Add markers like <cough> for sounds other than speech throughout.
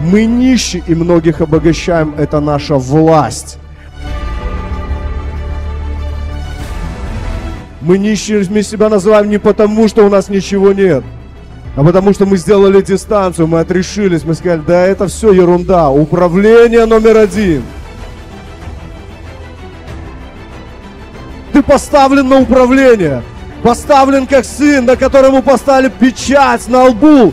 Мы нищи и многих обогащаем. Это наша власть. Мы нищими себя называем не потому, что у нас ничего нет, а потому что мы сделали дистанцию, мы отрешились, мы сказали, да это все ерунда, управление номер один. Ты поставлен на управление, поставлен как сын, на которому поставили печать на лбу,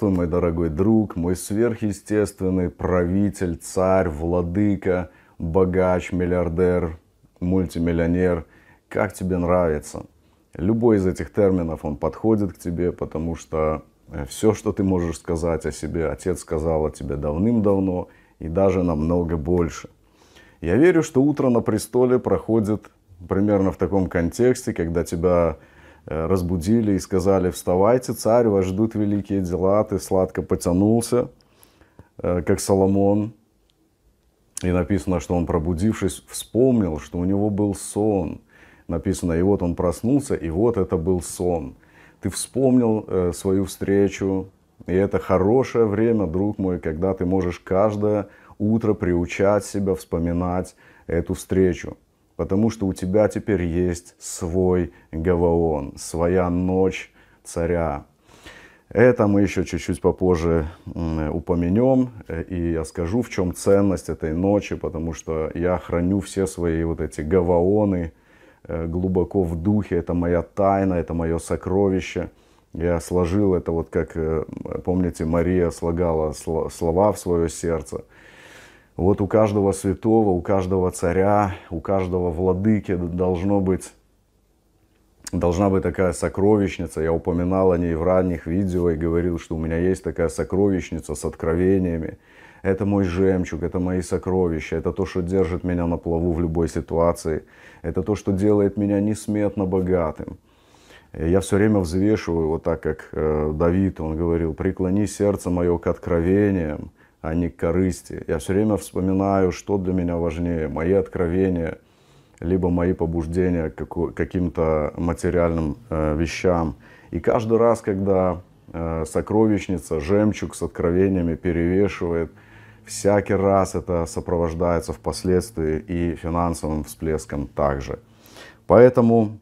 Здравствуй, мой дорогой друг, мой сверхъестественный правитель, царь, владыка, богач, миллиардер, мультимиллионер. Как тебе нравится? Любой из этих терминов, он подходит к тебе, потому что э, все, что ты можешь сказать о себе, отец сказал о тебе давным-давно и даже намного больше. Я верю, что утро на престоле проходит примерно в таком контексте, когда тебя Э, разбудили и сказали, вставайте, царь, вас ждут великие дела, ты сладко потянулся, э, как Соломон. И написано, что он, пробудившись, вспомнил, что у него был сон. Написано, и вот он проснулся, и вот это был сон. Ты вспомнил э, свою встречу, и это хорошее время, друг мой, когда ты можешь каждое утро приучать себя вспоминать эту встречу потому что у тебя теперь есть свой Гаваон, своя ночь царя. Это мы еще чуть-чуть попозже упомянем, э, и я скажу, в чем ценность этой ночи, потому что я храню все свои вот эти гаваоны э, глубоко в духе, это моя тайна, это мое сокровище. Я сложил это вот как, э, помните, Мария слагала слова в свое сердце. Вот у каждого святого, у каждого царя, у каждого владыки должно быть, должна быть такая сокровищница. Я упоминал о ней в ранних видео и говорил, что у меня есть такая сокровищница с откровениями. Это мой жемчуг, это мои сокровища, это то, что держит меня на плаву в любой ситуации. Это то, что делает меня несметно богатым. Я все время взвешиваю, вот так как э, Давид, он говорил, «Преклони сердце мое к откровениям, а не к корысти. Я все время вспоминаю, что для меня важнее, мои откровения, либо мои побуждения к каким-то материальным э, вещам. И каждый раз, когда э, сокровищница, жемчуг с откровениями перевешивает, всякий раз это сопровождается впоследствии и финансовым всплеском также. Поэтому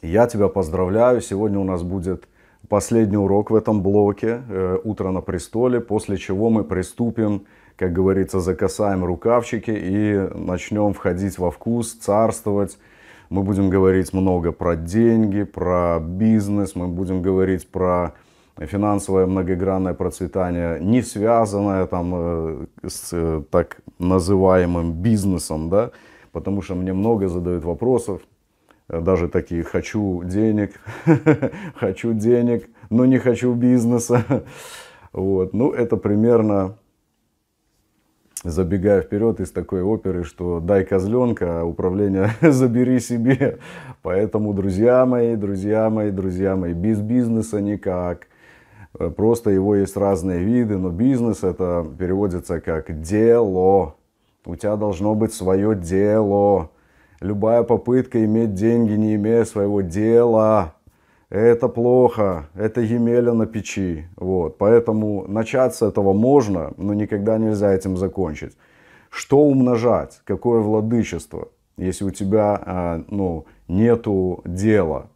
я тебя поздравляю. Сегодня у нас будет последний урок в этом блоке э, «Утро на престоле», после чего мы приступим, как говорится, закасаем рукавчики и начнем входить во вкус, царствовать. Мы будем говорить много про деньги, про бизнес, мы будем говорить про финансовое многогранное процветание, не связанное там, э, с э, так называемым бизнесом, да, потому что мне много задают вопросов, Э, даже такие «хочу денег», <laughs> «хочу денег», но не хочу бизнеса. <laughs> Вот. Ну, это примерно, забегая вперед из такой оперы, что «дай козленка, а управление <laughs> забери себе». Поэтому, друзья мои, друзья мои, друзья мои, без бизнеса никак. Э, просто его есть разные виды, но бизнес это переводится как «дело». У тебя должно быть свое дело. Любая попытка иметь деньги, не имея своего дела, это плохо, это Емеля на печи. Вот. Поэтому начаться этого можно, но никогда нельзя этим закончить. Что умножать? Какое владычество, если у тебя а, ну, нету дела?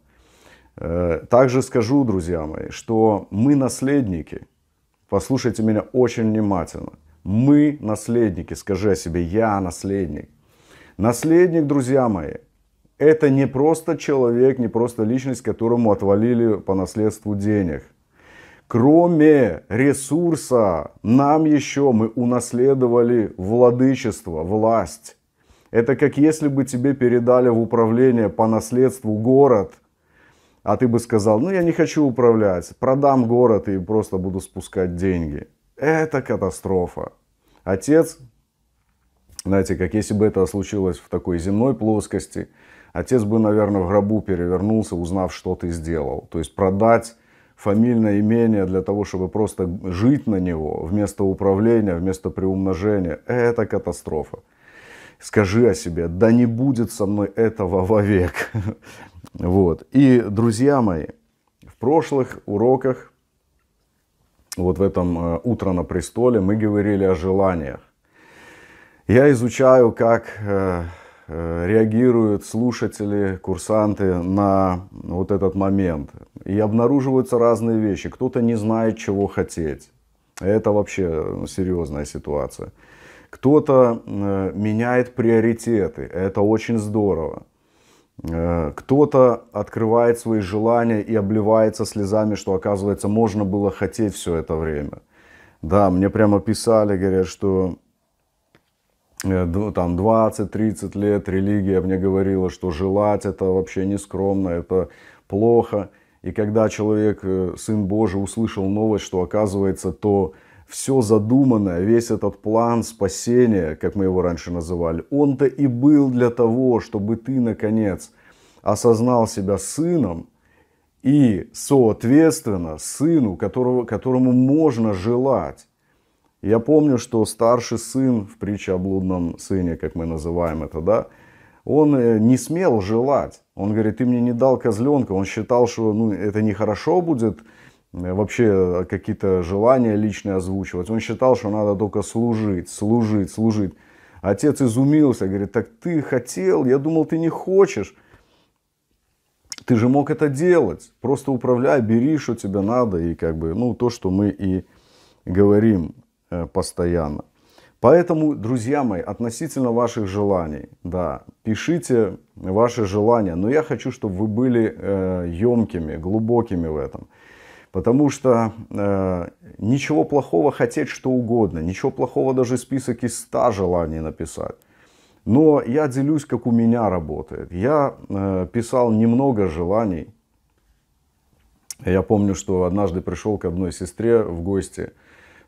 Э, также скажу, друзья мои, что мы наследники. Послушайте меня очень внимательно. Мы наследники. Скажи о себе, я наследник. Наследник, друзья мои, это не просто человек, не просто личность, которому отвалили по наследству денег. Кроме ресурса, нам еще мы унаследовали владычество, власть. Это как если бы тебе передали в управление по наследству город, а ты бы сказал, ну я не хочу управлять, продам город и просто буду спускать деньги. Это катастрофа. Отец знаете, как если бы это случилось в такой земной плоскости, отец бы, наверное, в гробу перевернулся, узнав, что ты сделал. То есть продать фамильное имение для того, чтобы просто жить на него, вместо управления, вместо приумножения, это катастрофа. Скажи о себе, да не будет со мной этого вовек. <laughs> Вот. И, друзья мои, в прошлых уроках, вот в этом э, «Утро на престоле» мы говорили о желаниях. Я изучаю, как э, э, реагируют слушатели, курсанты на вот этот момент. И обнаруживаются разные вещи. Кто-то не знает, чего хотеть. Это вообще ну, серьезная ситуация. Кто-то э, меняет приоритеты. Это очень здорово. Кто-то открывает свои желания и обливается слезами, что, оказывается, можно было хотеть все это время. Да, мне прямо писали, говорят, что Э, там 20-30 лет религия мне говорила, что желать это вообще не скромно, это плохо. И когда человек, э, Сын Божий, услышал новость, что оказывается то все задуманное, весь этот план спасения, как мы его раньше называли, он-то и был для того, чтобы ты, наконец, осознал себя сыном и, соответственно, сыну, которого, которому можно желать. Я помню, что старший сын в притче о блудном сыне, как мы называем это, да, он э, не смел желать. Он говорит, ты мне не дал козленка. Он считал, что ну, это нехорошо будет э, вообще э, какие-то желания личные озвучивать. Он считал, что надо только служить, служить, служить. Отец изумился, говорит, так ты хотел, я думал, ты не хочешь. Ты же мог это делать. Просто управляй, бери, что тебе надо. И как бы, ну, то, что мы и говорим. Э, постоянно. Поэтому, друзья мои, относительно ваших желаний, да, пишите ваши желания, но я хочу, чтобы вы были э, емкими, глубокими в этом. Потому что э, ничего плохого хотеть что угодно, ничего плохого даже список из 100 желаний написать. Но я делюсь, как у меня работает. Я э, писал немного желаний. Я помню, что однажды пришел к одной сестре в гости –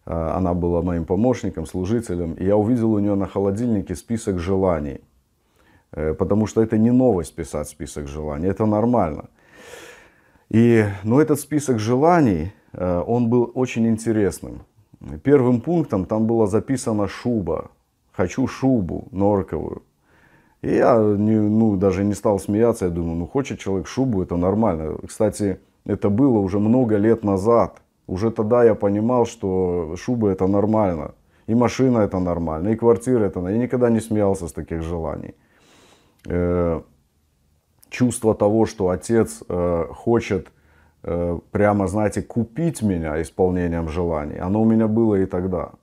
Э, она была моим помощником, служителем. И я увидел у нее на холодильнике список желаний. Э, потому что это не новость писать список желаний, это нормально. И, но ну, этот список желаний, э, он был очень интересным. Первым пунктом там было записано шуба. Хочу шубу норковую. И я не, ну, даже не стал смеяться, я думаю, ну хочет человек шубу, это нормально. Кстати, это было уже много лет назад – уже тогда я понимал, что шубы это нормально, и машина это нормально, и квартира это нормально. Я никогда не смеялся с таких желаний. Э, чувство того, что отец э, хочет э, прямо, знаете, купить меня исполнением желаний, оно у меня было и тогда.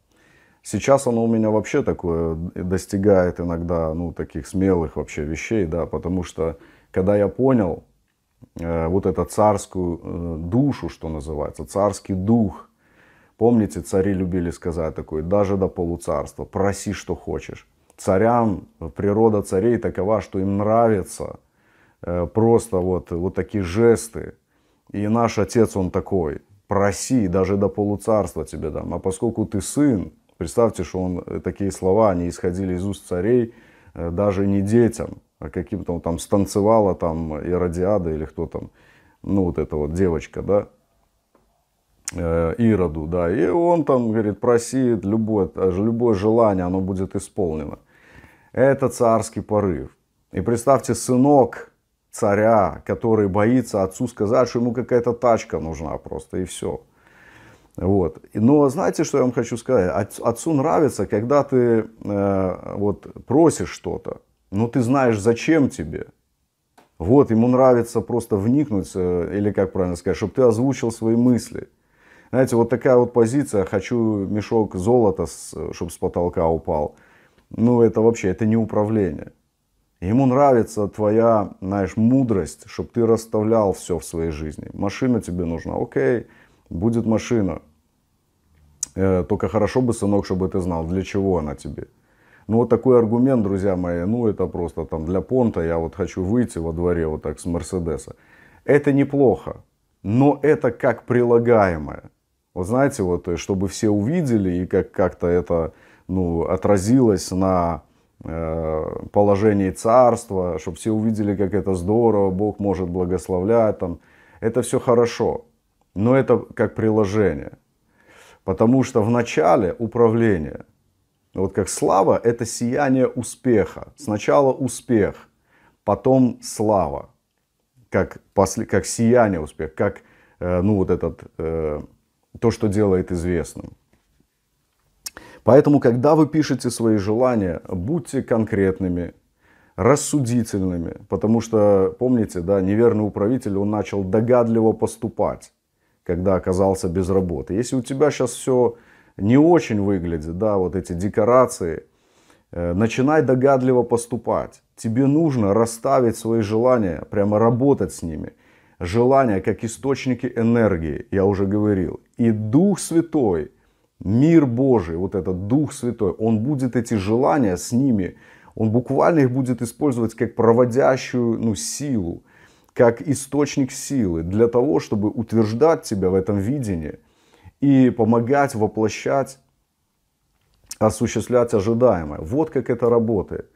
Сейчас оно у меня вообще такое достигает иногда, ну, таких смелых вообще вещей, да, потому что когда я понял, Э, вот эту царскую э, душу, что называется, царский дух. Помните, цари любили сказать такое, даже до полуцарства, проси, что хочешь. Царям, природа царей такова, что им нравится э, просто вот, вот такие жесты. И наш отец, он такой, проси, даже до полуцарства тебе дам. А поскольку ты сын, представьте, что он, такие слова, они исходили из уст царей, даже не детям. А каким-то там станцевала там Иродиада или кто там, ну вот эта вот девочка, да, э, Ироду, да, и он там, говорит, просит любое, любое желание, оно будет исполнено. Это царский порыв. И представьте, сынок царя, который боится отцу сказать, что ему какая-то тачка нужна просто, и все. Вот. Но знаете, что я вам хочу сказать? Отцу нравится, когда ты э, вот просишь что-то, но ну, ты знаешь, зачем тебе. Вот, ему нравится просто вникнуть, э, или как правильно сказать, чтобы ты озвучил свои мысли. Знаете, вот такая вот позиция, хочу мешок золота, э, чтобы с потолка упал. Ну, это вообще, это не управление. Ему нравится твоя, знаешь, мудрость, чтобы ты расставлял все в своей жизни. Машина тебе нужна, окей, будет машина. Э, только хорошо бы, сынок, чтобы ты знал, для чего она тебе. Ну, вот такой аргумент, друзья мои, ну, это просто там для понта, я вот хочу выйти во дворе вот так с Мерседеса. Это неплохо, но это как прилагаемое. Вот знаете, вот, э, чтобы все увидели и как как-то это, ну, отразилось на э, положении царства, чтобы все увидели, как это здорово, Бог может благословлять, там. Это все хорошо, но это как приложение. Потому что в начале управления – вот как слава – это сияние успеха. Сначала успех, потом слава. Как, после, как сияние успеха, как э, ну, вот этот, э, то, что делает известным. Поэтому, когда вы пишете свои желания, будьте конкретными, рассудительными, потому что, помните, да, неверный управитель, он начал догадливо поступать, когда оказался без работы. Если у тебя сейчас все не очень выглядит, да, вот эти декорации, э, начинай догадливо поступать. Тебе нужно расставить свои желания, прямо работать с ними. Желания как источники энергии, я уже говорил. И Дух Святой, мир Божий, вот этот Дух Святой, он будет эти желания с ними, он буквально их будет использовать как проводящую ну, силу, как источник силы для того, чтобы утверждать тебя в этом видении – и помогать воплощать, осуществлять ожидаемое. Вот как это работает.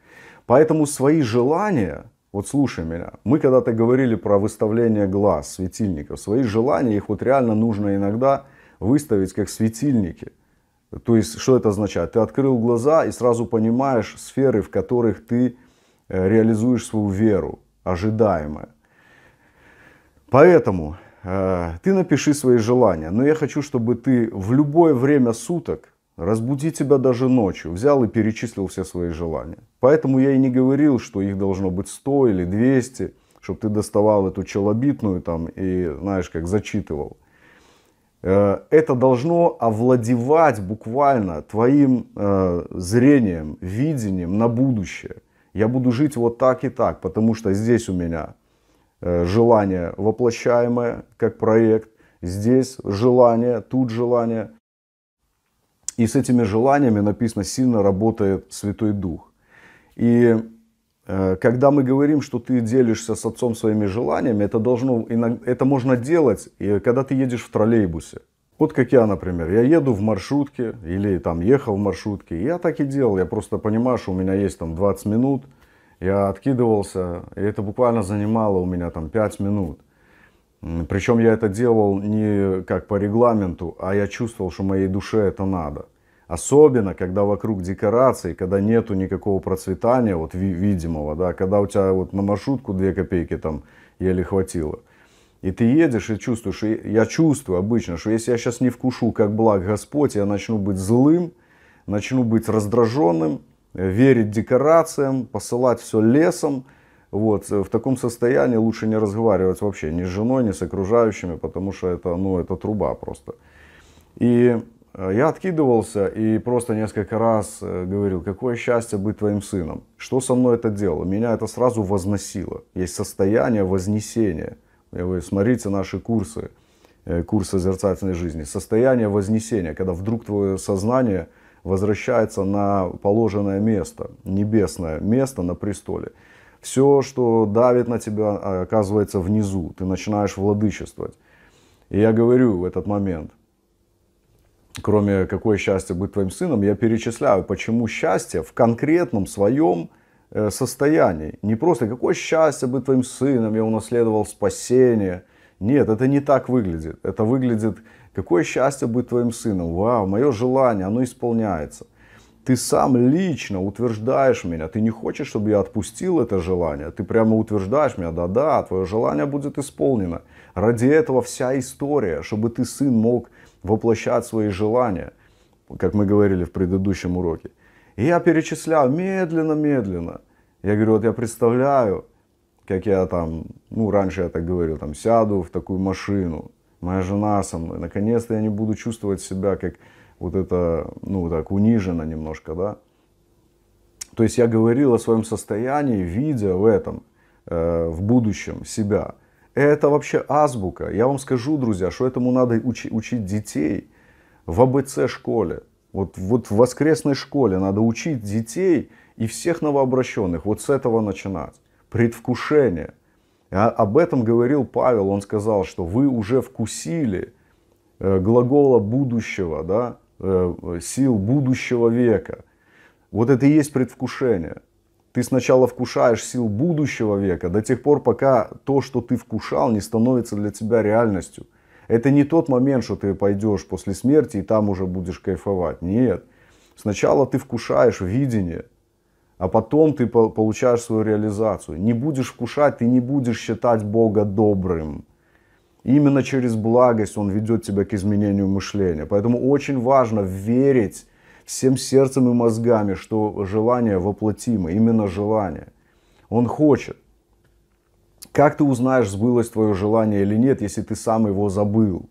Поэтому свои желания, вот слушай меня, мы когда-то говорили про выставление глаз, светильников, свои желания, их вот реально нужно иногда выставить как светильники. То есть, что это означает? Ты открыл глаза и сразу понимаешь сферы, в которых ты э, реализуешь свою веру, ожидаемое. Поэтому а, ты напиши свои желания, но я хочу, чтобы ты в любое время суток, разбуди тебя даже ночью, взял и перечислил все свои желания. Поэтому я и не говорил, что их должно быть 100 или 200, чтобы ты доставал эту челобитную там и, знаешь, как зачитывал. Э, это должно овладевать буквально твоим э, зрением, видением на будущее. Я буду жить вот так и так, потому что здесь у меня Э, желание воплощаемое, как проект. Здесь желание, тут желание. И с этими желаниями, написано, сильно работает Святой Дух. И э, когда мы говорим, что ты делишься с отцом своими желаниями, это, должно, это можно делать, и когда ты едешь в троллейбусе. Вот как я, например, я еду в маршрутке или там ехал в маршрутке, я так и делал, я просто понимаю, что у меня есть там 20 минут – я откидывался, и это буквально занимало у меня там 5 минут. Причем я это делал не как по регламенту, а я чувствовал, что моей душе это надо. Особенно, когда вокруг декораций, когда нету никакого процветания, вот видимого, да, когда у тебя вот на маршрутку две копейки там еле хватило. И ты едешь и чувствуешь, и я чувствую обычно, что если я сейчас не вкушу, как благ Господь, я начну быть злым, начну быть раздраженным, верить декорациям, посылать все лесом. Вот. Э, в таком состоянии лучше не разговаривать вообще ни с женой, ни с окружающими, потому что это, ну, это труба просто. И э, я откидывался и просто несколько раз э, говорил, какое счастье быть твоим сыном. Что со мной это делало? Меня это сразу возносило. Есть состояние вознесения. Я говорю, смотрите наши курсы, курсы созерцательной жизни. Состояние вознесения, когда вдруг твое сознание – возвращается на положенное место, небесное место на престоле. Все, что давит на тебя, а, оказывается внизу. Ты начинаешь владычествовать. И я говорю в этот момент, кроме какое счастье быть твоим сыном, я перечисляю, почему счастье в конкретном своем э, состоянии. Не просто какое счастье быть твоим сыном, я унаследовал спасение. Нет, это не так выглядит. Это выглядит Какое счастье быть твоим сыном. Вау, мое желание, оно исполняется. Ты сам лично утверждаешь меня. Ты не хочешь, чтобы я отпустил это желание. Ты прямо утверждаешь меня. Да-да, твое желание будет исполнено. Ради этого вся история, чтобы ты, сын, мог воплощать свои желания. Как мы говорили в предыдущем уроке. И я перечисляю медленно-медленно. Я говорю, вот я представляю, как я там, ну раньше я так говорил, там сяду в такую машину, моя жена со мной. Наконец-то я не буду чувствовать себя как вот это, ну так, униженно немножко, да. То есть я говорил о своем состоянии, видя в этом, э, в будущем себя. Это вообще азбука. Я вам скажу, друзья, что этому надо учи, учить детей в АБЦ школе. Вот, вот в воскресной школе надо учить детей и всех новообращенных вот с этого начинать. Предвкушение – а об этом говорил Павел, он сказал, что вы уже вкусили э, глагола будущего, да, э, сил будущего века. Вот это и есть предвкушение. Ты сначала вкушаешь сил будущего века до тех пор, пока то, что ты вкушал, не становится для тебя реальностью. Это не тот момент, что ты пойдешь после смерти и там уже будешь кайфовать. Нет. Сначала ты вкушаешь видение, а потом ты получаешь свою реализацию. Не будешь вкушать, ты не будешь считать Бога добрым. Именно через благость Он ведет тебя к изменению мышления. Поэтому очень важно верить всем сердцем и мозгами, что желание воплотимо, именно желание. Он хочет. Как ты узнаешь, сбылось твое желание или нет, если ты сам его забыл?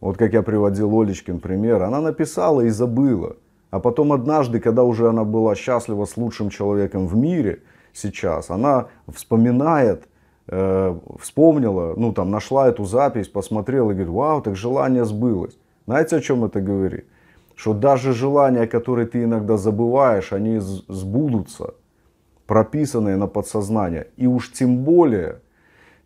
Вот как я приводил Олечкин пример, она написала и забыла. А потом однажды, когда уже она была счастлива с лучшим человеком в мире, сейчас, она вспоминает, э, вспомнила, ну там нашла эту запись, посмотрела и говорит, вау, так желание сбылось. Знаете, о чем это говорит? Что даже желания, которые ты иногда забываешь, они сбудутся, прописанные на подсознание. И уж тем более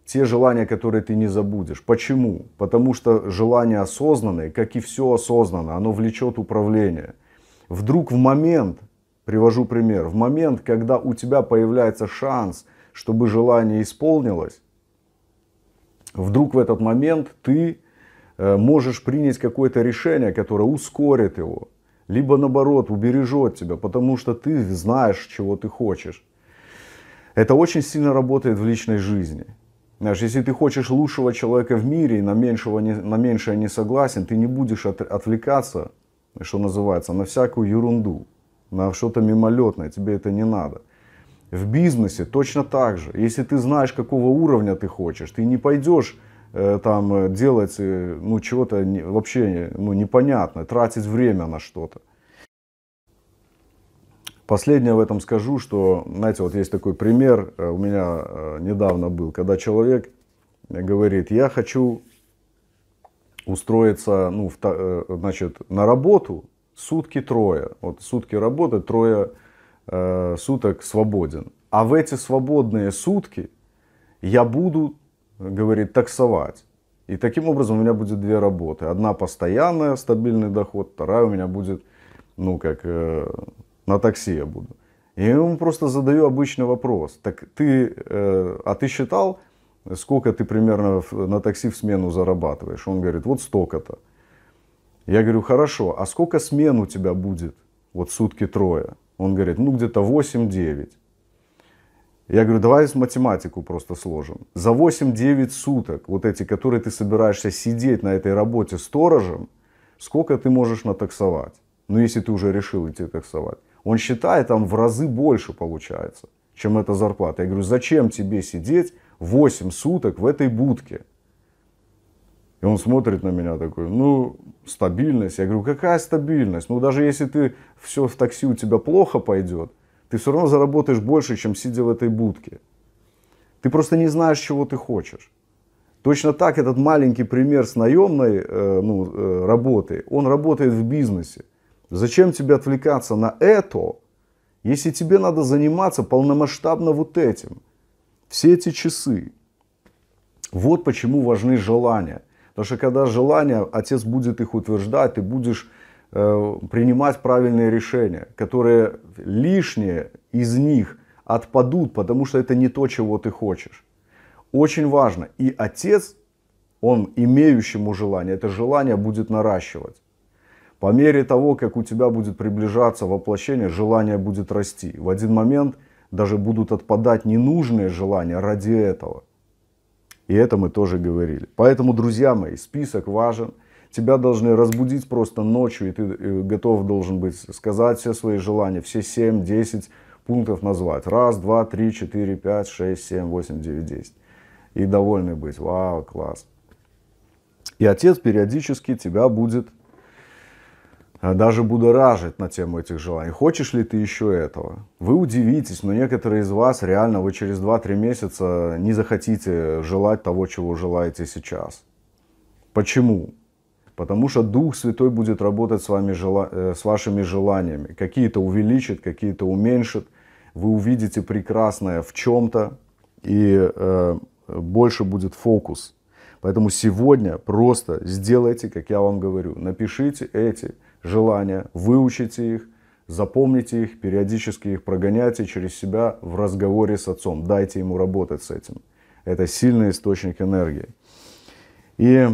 те желания, которые ты не забудешь. Почему? Потому что желание осознанное, как и все осознанное, оно влечет управление – Вдруг в момент, привожу пример, в момент, когда у тебя появляется шанс, чтобы желание исполнилось, вдруг в этот момент ты э, можешь принять какое-то решение, которое ускорит его, либо наоборот убережет тебя, потому что ты знаешь, чего ты хочешь. Это очень сильно работает в личной жизни. Знаешь, если ты хочешь лучшего человека в мире и на, меньшего не, на меньшее не согласен, ты не будешь от, отвлекаться что называется, на всякую ерунду, на что-то мимолетное, тебе это не надо. В бизнесе точно так же. Если ты знаешь, какого уровня ты хочешь, ты не пойдешь э, там э, делать э, ну, чего-то вообще ну, непонятное, тратить время на что-то. Последнее в этом скажу, что, знаете, вот есть такой пример, у меня недавно был, когда человек говорит, я хочу устроиться ну, в, э, значит, на работу сутки трое. Вот сутки работы, трое э, суток свободен. А в эти свободные сутки я буду, говорит, таксовать. И таким образом у меня будет две работы. Одна постоянная, стабильный доход, вторая у меня будет, ну, как э, на такси я буду. И я ему просто задаю обычный вопрос. Так ты, э, а ты считал, сколько ты примерно на такси в смену зарабатываешь? Он говорит, вот столько-то. Я говорю, хорошо, а сколько смен у тебя будет? Вот сутки трое. Он говорит, ну где-то 8-9. Я говорю, давай математику просто сложим. За 8-9 суток, вот эти, которые ты собираешься сидеть на этой работе сторожем, сколько ты можешь натаксовать? Ну, если ты уже решил идти таксовать. Он считает, там в разы больше получается, чем эта зарплата. Я говорю, зачем тебе сидеть 8 суток в этой будке. И он смотрит на меня такой, ну, стабильность. Я говорю, какая стабильность? Ну, даже если ты все в такси у тебя плохо пойдет, ты все равно заработаешь больше, чем сидя в этой будке. Ты просто не знаешь, чего ты хочешь. Точно так этот маленький пример с наемной э, ну, э, работы, он работает в бизнесе. Зачем тебе отвлекаться на это, если тебе надо заниматься полномасштабно вот этим? все эти часы. Вот почему важны желания. Потому что когда желания, отец будет их утверждать, ты будешь э, принимать правильные решения, которые лишние из них отпадут, потому что это не то, чего ты хочешь. Очень важно. И отец, он имеющему желание, это желание будет наращивать. По мере того, как у тебя будет приближаться воплощение, желание будет расти. В один момент – даже будут отпадать ненужные желания ради этого. И это мы тоже говорили. Поэтому, друзья мои, список важен. Тебя должны разбудить просто ночью, и ты э, готов должен быть сказать все свои желания, все 7, 10 пунктов назвать. Раз, два, три, четыре, пять, шесть, семь, восемь, девять, десять. И довольны быть. Вау, класс. И отец периодически тебя будет даже будоражит на тему этих желаний. Хочешь ли ты еще этого? Вы удивитесь, но некоторые из вас реально вы через 2-3 месяца не захотите желать того, чего желаете сейчас. Почему? Потому что Дух Святой будет работать с, вами, э, с вашими желаниями. Какие-то увеличит, какие-то уменьшит. Вы увидите прекрасное в чем-то, и э, больше будет фокус. Поэтому сегодня просто сделайте, как я вам говорю. Напишите эти желания, выучите их, запомните их, периодически их прогоняйте через себя в разговоре с отцом, дайте ему работать с этим. Это сильный источник энергии. И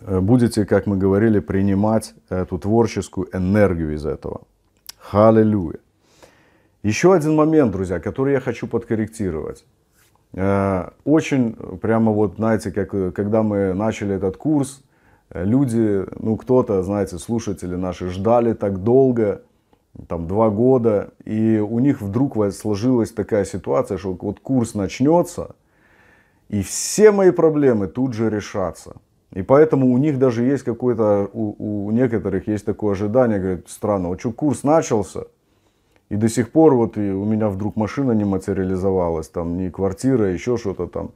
э, будете, как мы говорили, принимать эту творческую энергию из этого. Халилюя. Еще один момент, друзья, который я хочу подкорректировать. Э, очень прямо вот, знаете, как, э, когда мы начали этот курс, люди, ну кто-то, знаете, слушатели наши ждали так долго, там два года, и у них вдруг сложилась такая ситуация, что вот курс начнется, и все мои проблемы тут же решатся. И поэтому у них даже есть какое-то, у, у некоторых есть такое ожидание, говорят, странно, вот что курс начался, и до сих пор вот и у меня вдруг машина не материализовалась, там, ни квартира, еще что-то там.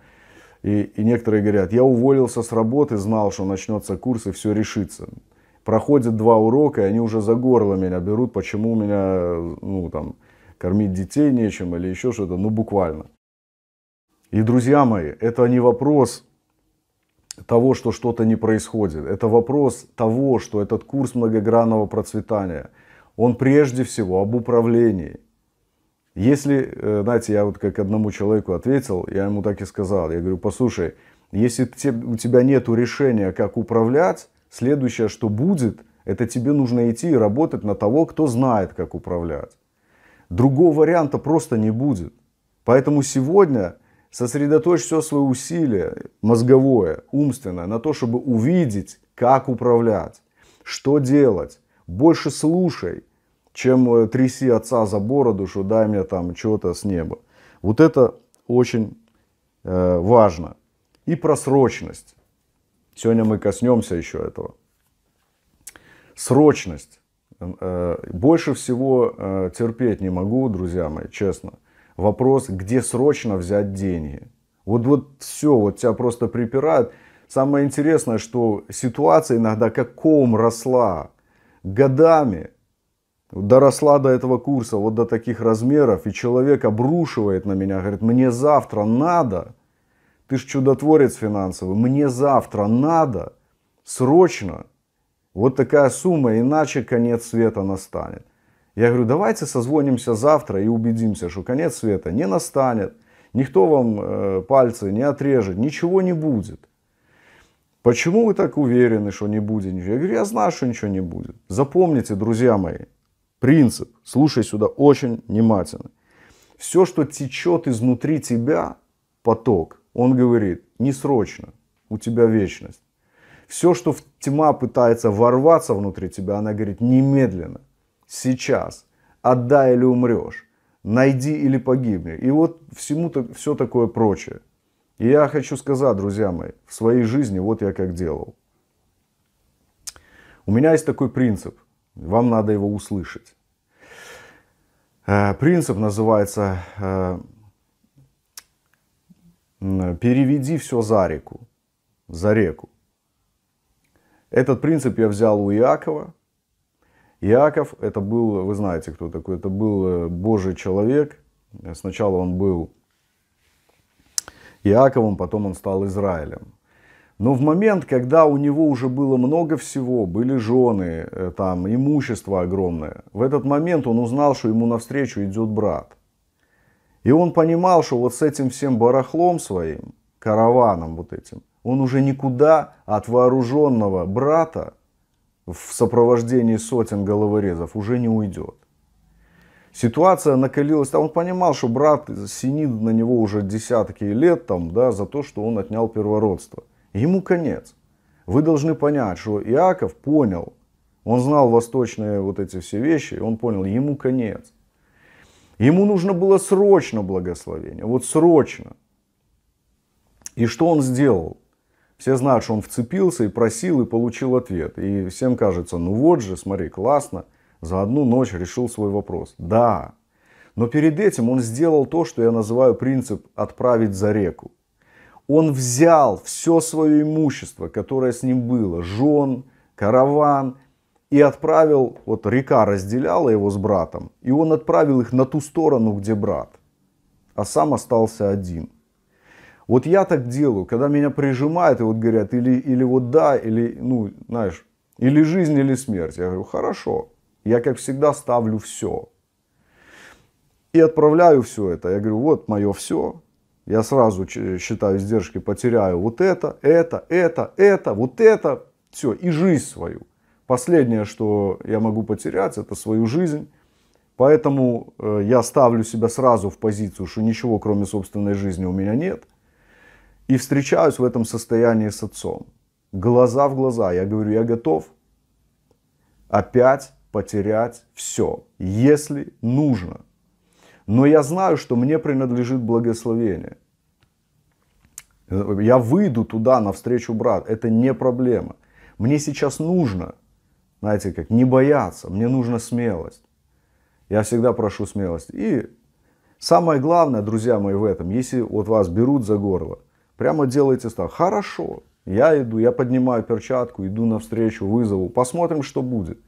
И, и некоторые говорят, я уволился с работы, знал, что начнется курс и все решится. Проходят два урока, и они уже за горло меня берут, почему у меня, ну, там, кормить детей нечем или еще что-то, ну, буквально. И, друзья мои, это не вопрос того, что что-то не происходит. Это вопрос того, что этот курс многогранного процветания, он прежде всего об управлении – если, э, знаете, я вот как одному человеку ответил, я ему так и сказал. Я говорю, послушай, если те, у тебя нет решения, как управлять, следующее, что будет, это тебе нужно идти и работать на того, кто знает, как управлять. Другого варианта просто не будет. Поэтому сегодня сосредоточь все свои усилия мозговое, умственное, на то, чтобы увидеть, как управлять, что делать. Больше слушай, чем э, тряси отца за бороду, что дай мне там чего то с неба. Вот это очень э, важно. И просрочность. Сегодня мы коснемся еще этого. Срочность. Э, больше всего терпеть не могу, друзья мои, честно. Вопрос, где срочно взять деньги. Вот, вот все, вот тебя просто припирают. Самое интересное, что ситуация иногда как ком росла годами доросла до этого курса, вот до таких размеров, и человек обрушивает на меня, говорит, мне завтра надо, ты ж чудотворец финансовый, мне завтра надо, срочно, вот такая сумма, иначе конец света настанет. Я говорю, давайте созвонимся завтра и убедимся, что конец света не настанет, никто вам э, пальцы не отрежет, ничего не будет. Почему вы так уверены, что не будет ничего? Я говорю, я знаю, что ничего не будет. Запомните, друзья мои, Принцип. Слушай сюда очень внимательно. Все, что течет изнутри тебя, поток, он говорит, не срочно, у тебя вечность. Все, что тьма пытается ворваться внутри тебя, она говорит, немедленно, сейчас, отдай или умрешь, найди или погибни. И вот всему -то, все такое прочее. И я хочу сказать, друзья мои, в своей жизни вот я как делал. У меня есть такой принцип – вам надо его услышать. Э, принцип называется э, «переведи все за реку», за реку. Этот принцип я взял у Иакова. Иаков, это был, вы знаете, кто такой, это был э, Божий человек. Сначала он был Иаковом, потом он стал Израилем. Но в момент, когда у него уже было много всего, были жены, э, там, имущество огромное, в этот момент он узнал, что ему навстречу идет брат. И он понимал, что вот с этим всем барахлом своим, караваном вот этим, он уже никуда от вооруженного брата в сопровождении сотен головорезов уже не уйдет. Ситуация накалилась, а он понимал, что брат синит на него уже десятки лет там, да, за то, что он отнял первородство ему конец. Вы должны понять, что Иаков понял, он знал восточные вот эти все вещи, он понял, ему конец. Ему нужно было срочно благословение, вот срочно. И что он сделал? Все знают, что он вцепился и просил, и получил ответ. И всем кажется, ну вот же, смотри, классно, за одну ночь решил свой вопрос. Да, но перед этим он сделал то, что я называю принцип «отправить за реку» он взял все свое имущество, которое с ним было, жен, караван, и отправил, вот река разделяла его с братом, и он отправил их на ту сторону, где брат, а сам остался один. Вот я так делаю, когда меня прижимают и вот говорят, или, или вот да, или, ну, знаешь, или жизнь, или смерть. Я говорю, хорошо, я как всегда ставлю все. И отправляю все это. Я говорю, вот мое все, я сразу считаю издержки, потеряю вот это, это, это, это, вот это. Все, и жизнь свою. Последнее, что я могу потерять, это свою жизнь. Поэтому э, я ставлю себя сразу в позицию, что ничего кроме собственной жизни у меня нет. И встречаюсь в этом состоянии с отцом. Глаза в глаза. Я говорю, я готов опять потерять все, если нужно но я знаю, что мне принадлежит благословение. Я выйду туда навстречу брат, это не проблема. Мне сейчас нужно, знаете как, не бояться, мне нужна смелость. Я всегда прошу смелость. И самое главное, друзья мои, в этом, если вот вас берут за горло, прямо делайте так, хорошо, я иду, я поднимаю перчатку, иду навстречу вызову, посмотрим, что будет.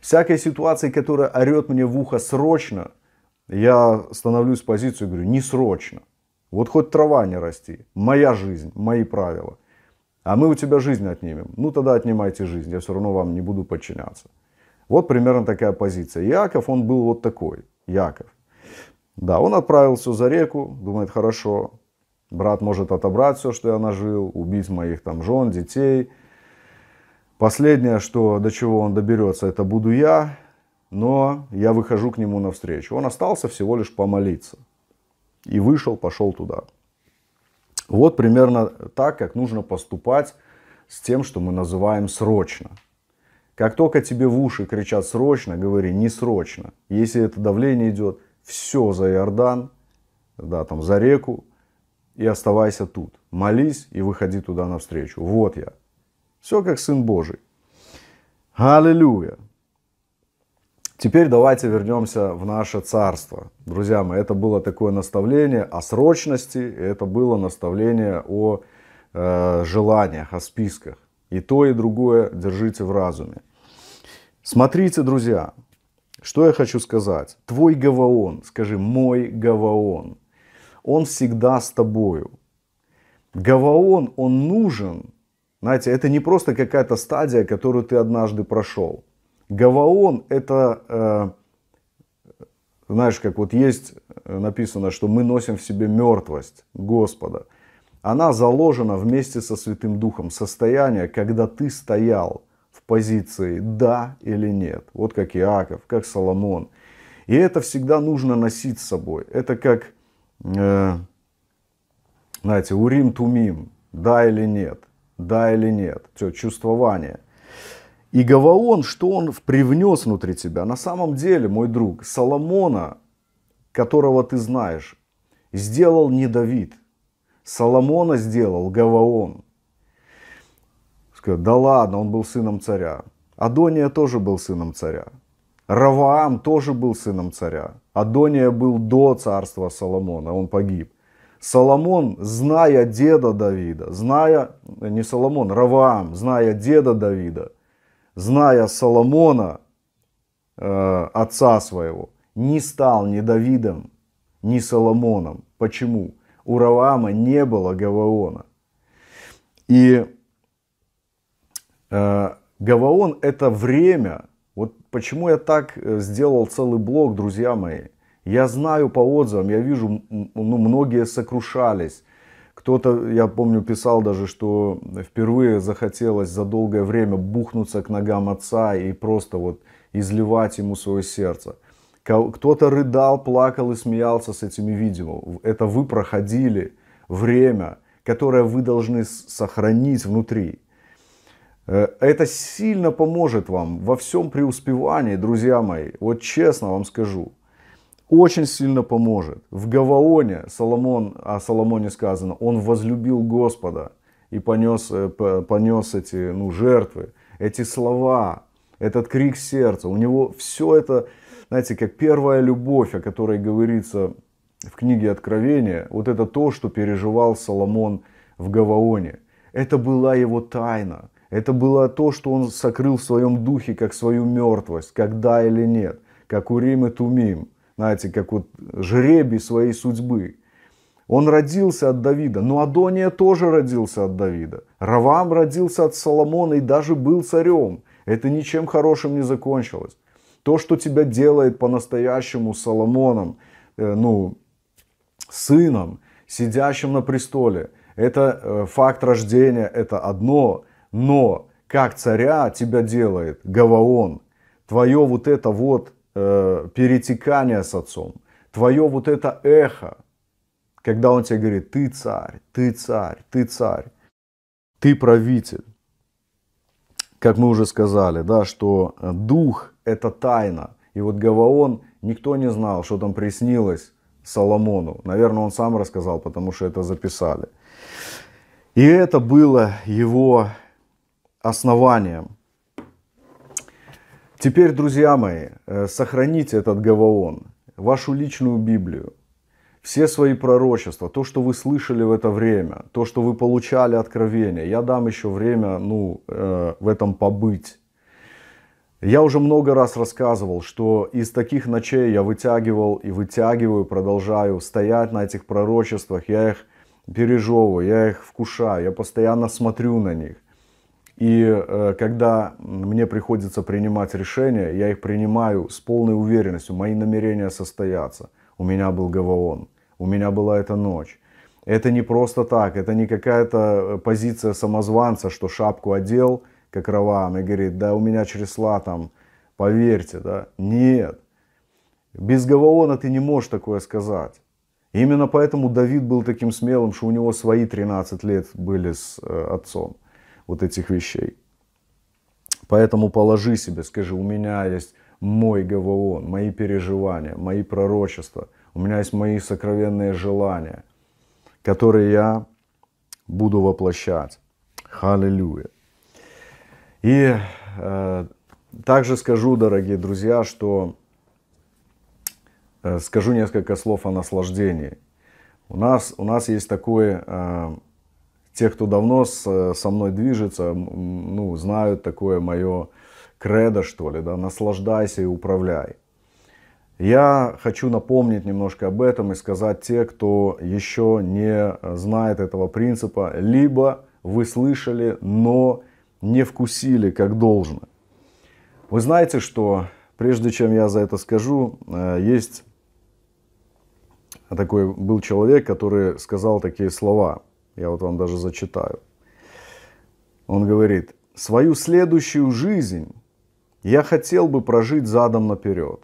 Всякой ситуации, которая орет мне в ухо срочно, я становлюсь в позицию и говорю, не срочно. Вот хоть трава не расти. Моя жизнь, мои правила. А мы у тебя жизнь отнимем. Ну тогда отнимайте жизнь, я все равно вам не буду подчиняться. Вот примерно такая позиция. Яков, он был вот такой. Яков. Да, он отправился за реку, думает, хорошо, брат может отобрать все, что я нажил, убить моих там жен, детей. Последнее, что, до чего он доберется, это буду я но я выхожу к нему навстречу. Он остался всего лишь помолиться. И вышел, пошел туда. Вот примерно так, как нужно поступать с тем, что мы называем срочно. Как только тебе в уши кричат срочно, говори не срочно. Если это давление идет, все за Иордан, да, там за реку, и оставайся тут. Молись и выходи туда навстречу. Вот я. Все как Сын Божий. Аллилуйя. Теперь давайте вернемся в наше царство. Друзья мои, это было такое наставление о срочности, это было наставление о э, желаниях, о списках. И то, и другое держите в разуме. Смотрите, друзья, что я хочу сказать. Твой Гаваон, скажи, мой Гаваон, он всегда с тобою. Гаваон, он нужен. Знаете, это не просто какая-то стадия, которую ты однажды прошел. Гаваон это, э, знаешь, как вот есть э, написано, что мы носим в себе мертвость Господа. Она заложена вместе со Святым Духом. Состояние, когда ты стоял в позиции «да» или «нет». Вот как Иаков, как Соломон. И это всегда нужно носить с собой. Это как, э, знаете, урим-тумим, да или нет, да или нет, все, чувствование – и Гаваон, что он привнес внутри тебя? На самом деле, мой друг, Соломона, которого ты знаешь, сделал не Давид. Соломона сделал Гаваон. Сказал, да ладно, он был сыном царя. Адония тоже был сыном царя. Раваам тоже был сыном царя. Адония был до царства Соломона, он погиб. Соломон, зная деда Давида, зная, не Соломон, Раваам, зная деда Давида – зная Соломона, э, отца своего, не стал ни Давидом, ни Соломоном. Почему? У Равама не было Гаваона. И э, Гаваон это время, вот почему я так э, сделал целый блог, друзья мои. Я знаю по отзывам, я вижу, ну, многие сокрушались, кто-то, я помню, писал даже, что впервые захотелось за долгое время бухнуться к ногам отца и просто вот изливать ему свое сердце. Кто-то рыдал, плакал и смеялся с этими видео. Это вы проходили время, которое вы должны сохранить внутри. Э, это сильно поможет вам во всем преуспевании, друзья мои. Вот честно вам скажу очень сильно поможет. В Гаваоне Соломон, о Соломоне сказано, он возлюбил Господа и понес, э, понес эти ну, жертвы, эти слова, этот крик сердца. У него все это, знаете, как первая любовь, о которой говорится в книге Откровения, вот это то, что переживал Соломон в Гаваоне. Это была его тайна. Это было то, что он сокрыл в своем духе, как свою мертвость, когда или нет, как Урим и Тумим – знаете, как вот жребий своей судьбы. Он родился от Давида, но Адония тоже родился от Давида. Равам родился от Соломона и даже был царем. Это ничем хорошим не закончилось. То, что тебя делает по-настоящему Соломоном, э, ну, сыном, сидящим на престоле, это э, факт рождения, это одно, но как царя тебя делает Гаваон, твое вот это вот э, перетекание с отцом, твое вот это эхо, когда он тебе говорит, ты царь, ты царь, ты царь, ты правитель. Как мы уже сказали, да, что дух – это тайна. И вот Гаваон, никто не знал, что там приснилось Соломону. Наверное, он сам рассказал, потому что это записали. И это было его основанием. Теперь, друзья мои, э, сохраните этот Гаваон, вашу личную Библию, все свои пророчества, то, что вы слышали в это время, то, что вы получали откровения. Я дам еще время ну, э, в этом побыть. Я уже много раз рассказывал, что из таких ночей я вытягивал и вытягиваю, продолжаю стоять на этих пророчествах, я их пережевываю, я их вкушаю, я постоянно смотрю на них. И э, когда мне приходится принимать решения, я их принимаю с полной уверенностью. Мои намерения состоятся. У меня был Гаваон, у меня была эта ночь. Это не просто так, это не какая-то э, позиция самозванца, что шапку одел, как Равам, и говорит, да у меня числа там, поверьте, да. Нет. Без Гаваона ты не можешь такое сказать. Именно поэтому Давид был таким смелым, что у него свои 13 лет были с э, отцом вот этих вещей. Поэтому положи себе, скажи, у меня есть мой Гаваон, мои переживания, мои пророчества, у меня есть мои сокровенные желания, которые я буду воплощать. Халилюя. И э, также скажу, дорогие друзья, что э, скажу несколько слов о наслаждении. У нас, у нас есть такое э, те, кто давно с, э, со мной движется, ну, знают такое мое кредо, что ли, да, наслаждайся и управляй. Я хочу напомнить немножко об этом и сказать те, кто еще не э, знает этого принципа, либо вы слышали, но не вкусили как должно. Вы знаете, что прежде чем я за это скажу, э, есть такой был человек, который сказал такие слова – я вот вам даже зачитаю. Он говорит, свою следующую жизнь я хотел бы прожить задом наперед.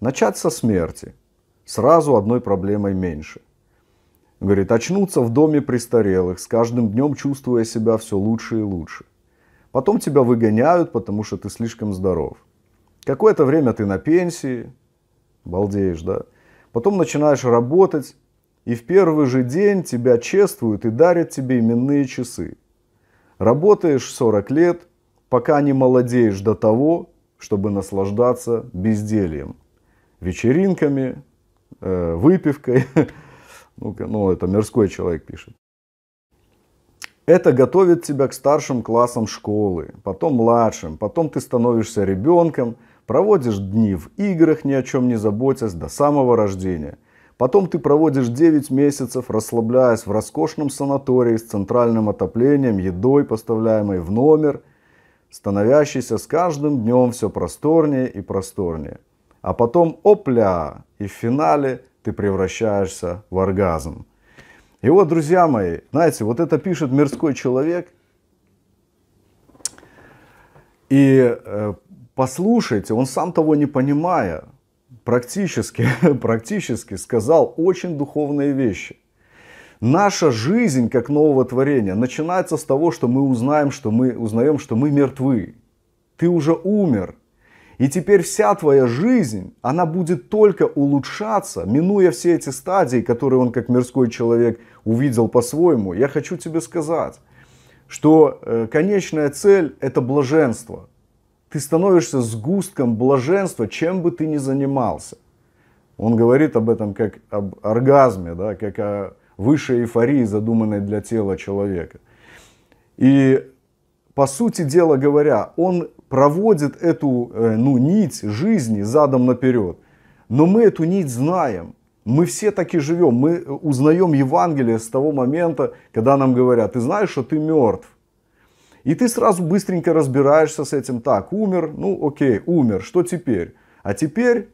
Начать со смерти. Сразу одной проблемой меньше. Говорит, очнуться в доме престарелых, с каждым днем чувствуя себя все лучше и лучше. Потом тебя выгоняют, потому что ты слишком здоров. Какое-то время ты на пенсии, балдеешь, да? Потом начинаешь работать, и в первый же день тебя чествуют и дарят тебе именные часы. Работаешь 40 лет, пока не молодеешь до того, чтобы наслаждаться бездельем, вечеринками, э, выпивкой. <laughs> ну, ну, это мирской человек пишет. Это готовит тебя к старшим классам школы, потом младшим, потом ты становишься ребенком, проводишь дни в играх, ни о чем не заботясь, до самого рождения – Потом ты проводишь 9 месяцев, расслабляясь в роскошном санатории с центральным отоплением, едой, поставляемой в номер, становящийся с каждым днем все просторнее и просторнее. А потом опля, и в финале ты превращаешься в оргазм. И вот, друзья мои, знаете, вот это пишет мирской человек. И э, послушайте, он сам того не понимая, практически, <laughs> практически сказал очень духовные вещи. Наша жизнь как нового творения начинается с того, что мы узнаем, что мы узнаем, что мы мертвы. Ты уже умер. И теперь вся твоя жизнь, она будет только улучшаться, минуя все эти стадии, которые он как мирской человек увидел по-своему. Я хочу тебе сказать, что э, конечная цель – это блаженство. Ты становишься сгустком блаженства, чем бы ты ни занимался. Он говорит об этом как об оргазме, да, как о высшей эйфории, задуманной для тела человека. И по сути дела говоря, он проводит эту э, ну, нить жизни задом наперед. Но мы эту нить знаем. Мы все таки живем. Мы узнаем Евангелие с того момента, когда нам говорят, ты знаешь, что ты мертв. И ты сразу быстренько разбираешься с этим. Так, умер, ну окей, умер, что теперь? А теперь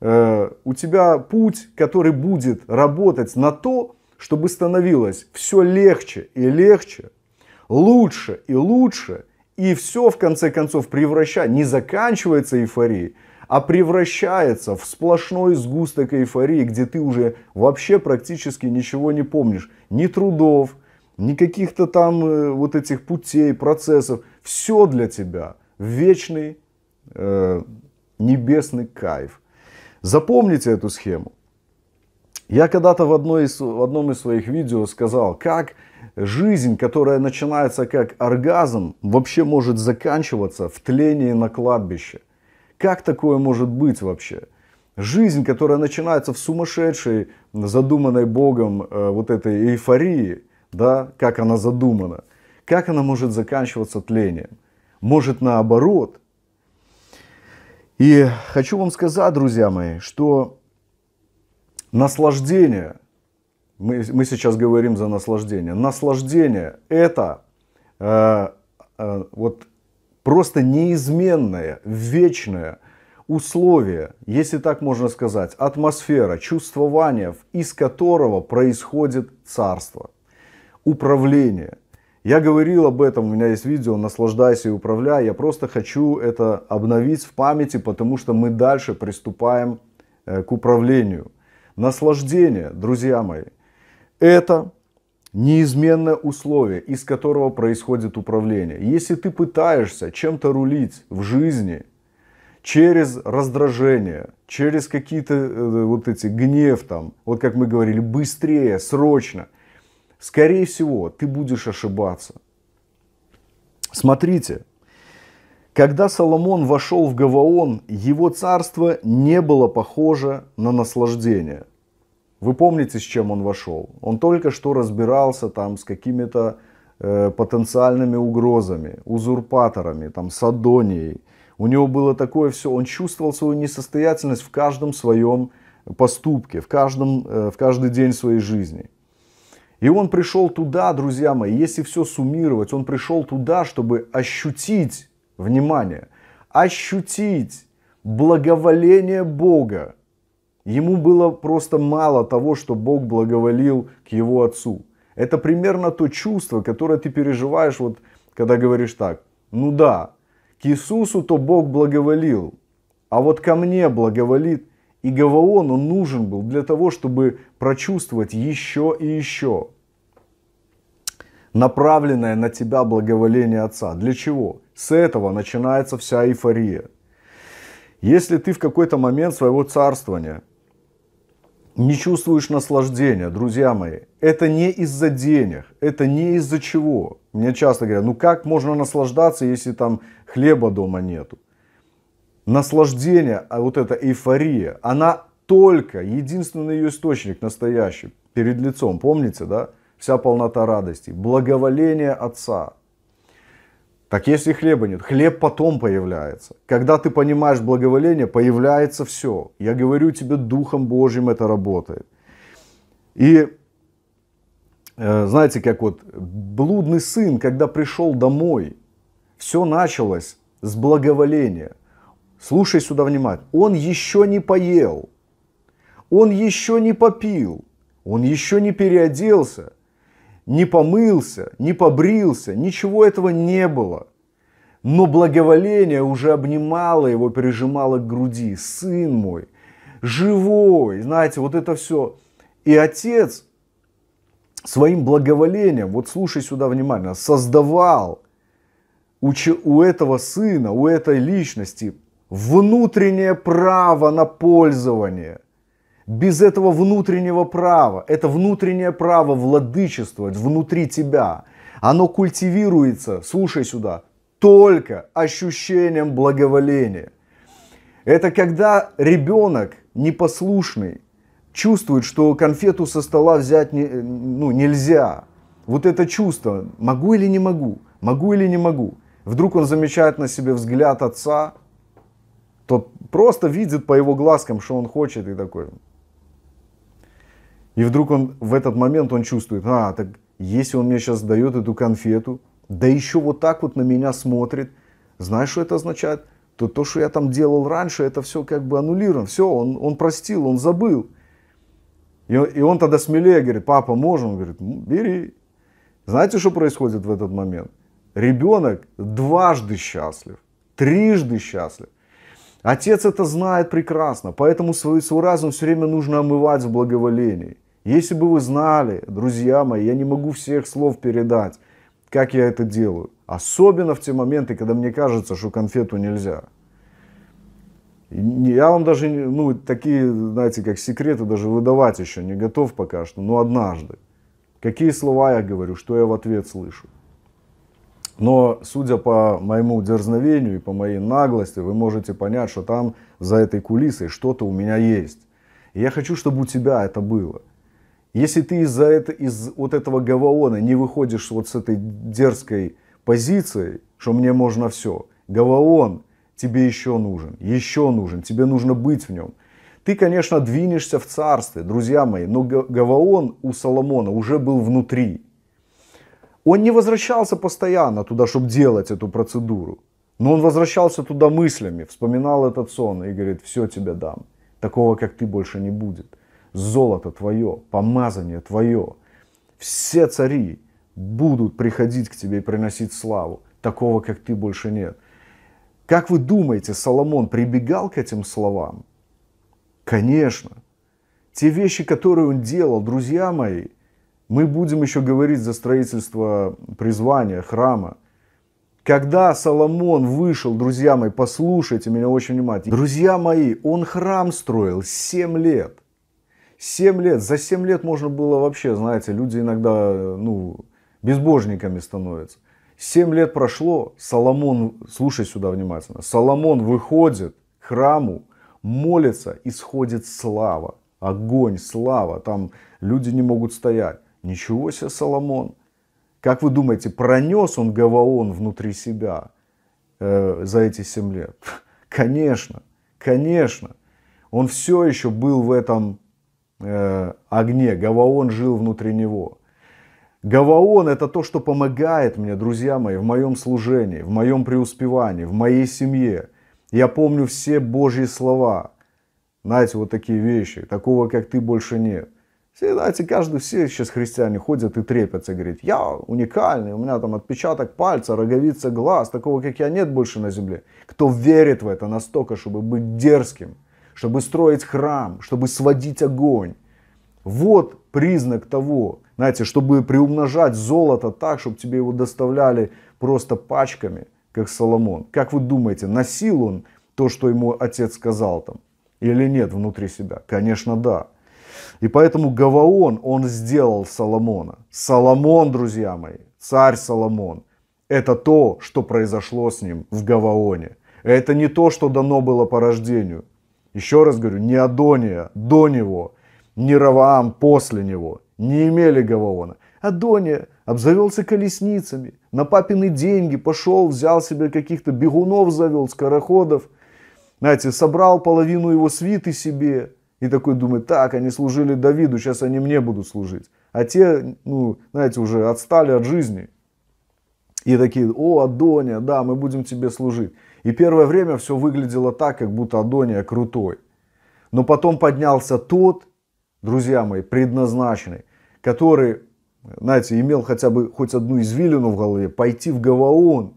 э, у тебя путь, который будет работать на то, чтобы становилось все легче и легче, лучше и лучше, и все в конце концов превращается, не заканчивается эйфорией, а превращается в сплошной сгусток эйфории, где ты уже вообще практически ничего не помнишь, ни трудов, никаких-то там э, вот этих путей, процессов. Все для тебя. Вечный э, небесный кайф. Запомните эту схему. Я когда-то в, в одном из своих видео сказал, как жизнь, которая начинается как оргазм, вообще может заканчиваться в тлении на кладбище. Как такое может быть вообще? Жизнь, которая начинается в сумасшедшей, задуманной Богом э, вот этой эйфории – да, как она задумана, как она может заканчиваться тлением. Может наоборот. И хочу вам сказать, друзья мои, что наслаждение, мы, мы сейчас говорим за наслаждение, наслаждение это э, э, вот просто неизменное, вечное условие, если так можно сказать, атмосфера, чувствование, из которого происходит царство – управление. Я говорил об этом, у меня есть видео «Наслаждайся и управляй». Я просто хочу это обновить в памяти, потому что мы дальше приступаем э, к управлению. Наслаждение, друзья мои, это неизменное условие, из которого происходит управление. Если ты пытаешься чем-то рулить в жизни через раздражение, через какие-то э, э, вот эти гнев там, вот как мы говорили, быстрее, срочно, скорее всего, ты будешь ошибаться. Смотрите, когда Соломон вошел в Гаваон, его царство не было похоже на наслаждение. Вы помните, с чем он вошел? Он только что разбирался там с какими-то э, потенциальными угрозами, узурпаторами, там, с Адонией. У него было такое все, он чувствовал свою несостоятельность в каждом своем поступке, в, каждом, э, в каждый день своей жизни – и он пришел туда, друзья мои, если все суммировать, он пришел туда, чтобы ощутить, внимание, ощутить благоволение Бога. Ему было просто мало того, что Бог благоволил к его отцу. Это примерно то чувство, которое ты переживаешь, вот, когда говоришь так. Ну да, к Иисусу то Бог благоволил, а вот ко мне благоволит – и Гаваон, он нужен был для того, чтобы прочувствовать еще и еще направленное на тебя благоволение Отца. Для чего? С этого начинается вся эйфория. Если ты в какой-то момент своего царствования не чувствуешь наслаждения, друзья мои, это не из-за денег, это не из-за чего. Мне часто говорят, ну как можно наслаждаться, если там хлеба дома нету? наслаждение, а вот эта эйфория, она только единственный ее источник настоящий перед лицом. Помните, да? Вся полнота радости, благоволение Отца. Так если хлеба нет, хлеб потом появляется. Когда ты понимаешь благоволение, появляется все. Я говорю тебе, Духом Божьим это работает. И э, знаете, как вот блудный сын, когда пришел домой, все началось с благоволения – Слушай сюда внимательно. Он еще не поел. Он еще не попил. Он еще не переоделся, не помылся, не побрился. Ничего этого не было. Но благоволение уже обнимало его, прижимало к груди. Сын мой, живой, знаете, вот это все. И отец своим благоволением, вот слушай сюда внимательно, создавал у, у этого сына, у этой личности внутреннее право на пользование. Без этого внутреннего права, это внутреннее право владычествовать внутри тебя, оно культивируется, слушай сюда, только ощущением благоволения. Это когда ребенок непослушный чувствует, что конфету со стола взять не, ну, нельзя. Вот это чувство, могу или не могу, могу или не могу. Вдруг он замечает на себе взгляд отца, тот просто видит по его глазкам, что он хочет, и такой. И вдруг он в этот момент он чувствует, а, так если он мне сейчас дает эту конфету, да еще вот так вот на меня смотрит, знаешь, что это означает? То то, что я там делал раньше, это все как бы аннулировано, все, он, он простил, он забыл. И, он, и он тогда смелее говорит, папа, можем? Он говорит, «Ну, бери. Знаете, что происходит в этот момент? Ребенок дважды счастлив, трижды счастлив. Отец это знает прекрасно, поэтому свой, свой разум все время нужно омывать в благоволении. Если бы вы знали, друзья мои, я не могу всех слов передать, как я это делаю. Особенно в те моменты, когда мне кажется, что конфету нельзя. Я вам даже, ну, такие, знаете, как секреты даже выдавать еще не готов пока что, но однажды. Какие слова я говорю, что я в ответ слышу. Но, судя по моему дерзновению и по моей наглости, вы можете понять, что там за этой кулисой что-то у меня есть. И я хочу, чтобы у тебя это было. Если ты из-за это, из вот этого гаваона не выходишь вот с этой дерзкой позиции, что мне можно все, гаваон тебе еще нужен, еще нужен, тебе нужно быть в нем. Ты, конечно, двинешься в царстве, друзья мои, но гаваон у Соломона уже был внутри – он не возвращался постоянно туда, чтобы делать эту процедуру. Но он возвращался туда мыслями, вспоминал этот сон и говорит, все тебе дам. Такого, как ты, больше не будет. Золото твое, помазание твое. Все цари будут приходить к тебе и приносить славу. Такого, как ты, больше нет. Как вы думаете, Соломон прибегал к этим словам? Конечно. Те вещи, которые он делал, друзья мои – мы будем еще говорить за строительство призвания, храма. Когда Соломон вышел, друзья мои, послушайте меня очень внимательно. Друзья мои, он храм строил 7 лет. 7 лет. За 7 лет можно было вообще, знаете, люди иногда ну, безбожниками становятся. 7 лет прошло, Соломон, слушай сюда внимательно, Соломон выходит к храму, молится, исходит слава, огонь, слава, там люди не могут стоять. Ничего себе Соломон. Как вы думаете, пронес он Гаваон внутри себя э, за эти семь лет? <laughs> Конечно, конечно. Он все еще был в этом э, огне. Гаваон жил внутри него. Гаваон – это то, что помогает мне, друзья мои, в моем служении, в моем преуспевании, в моей семье. Я помню все Божьи слова. Знаете, вот такие вещи. Такого, как ты, больше нет. Все, знаете, каждый, все сейчас христиане ходят и трепятся, говорит, я уникальный, у меня там отпечаток пальца, роговица глаз, такого, как я, нет больше на земле. Кто верит в это настолько, чтобы быть дерзким, чтобы строить храм, чтобы сводить огонь. Вот признак того, знаете, чтобы приумножать золото так, чтобы тебе его доставляли просто пачками, как Соломон. Как вы думаете, носил он то, что ему отец сказал там? Или нет внутри себя? Конечно, да. И поэтому Гаваон, он сделал Соломона. Соломон, друзья мои, царь Соломон, это то, что произошло с ним в Гаваоне. Это не то, что дано было по рождению. Еще раз говорю, не Адония до него, не Раваам после него не имели Гаваона. Адония обзавелся колесницами, на папины деньги пошел, взял себе каких-то бегунов завел, скороходов. Знаете, собрал половину его свиты себе, и такой думает, так, они служили Давиду, сейчас они мне будут служить. А те, ну, знаете, уже отстали от жизни. И такие, о, Адония, да, мы будем тебе служить. И первое время все выглядело так, как будто Адония крутой. Но потом поднялся тот, друзья мои, предназначенный, который, знаете, имел хотя бы хоть одну извилину в голове, пойти в Гаваон,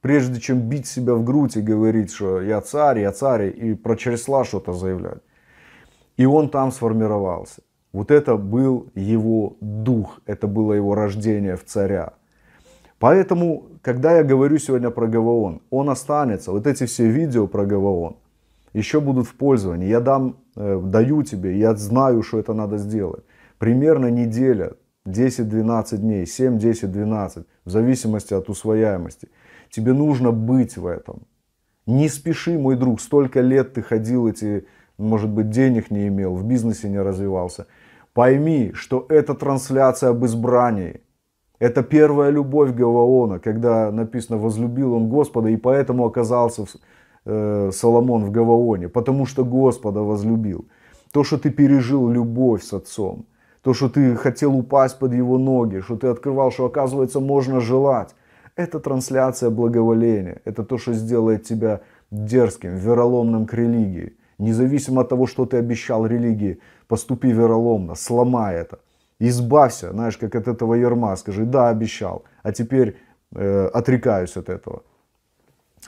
прежде чем бить себя в грудь и говорить, что я царь, я царь, и про чресла что-то заявлять. И он там сформировался. Вот это был его дух, это было его рождение в царя. Поэтому, когда я говорю сегодня про Гаваон, он останется. Вот эти все видео про Гаваон еще будут в пользовании. Я дам, э, даю тебе, я знаю, что это надо сделать. Примерно неделя, 10-12 дней, 7-10-12, в зависимости от усвояемости. Тебе нужно быть в этом. Не спеши, мой друг, столько лет ты ходил эти может быть, денег не имел, в бизнесе не развивался. Пойми, что это трансляция об избрании. Это первая любовь Гаваона, когда написано «возлюбил он Господа» и поэтому оказался в, э, Соломон в Гаваоне, потому что Господа возлюбил. То, что ты пережил любовь с отцом, то, что ты хотел упасть под его ноги, что ты открывал, что оказывается можно желать, это трансляция благоволения, это то, что сделает тебя дерзким, вероломным к религии независимо от того, что ты обещал религии, поступи вероломно, сломай это. Избавься, знаешь, как от этого ерма, скажи, да, обещал, а теперь э, отрекаюсь от этого.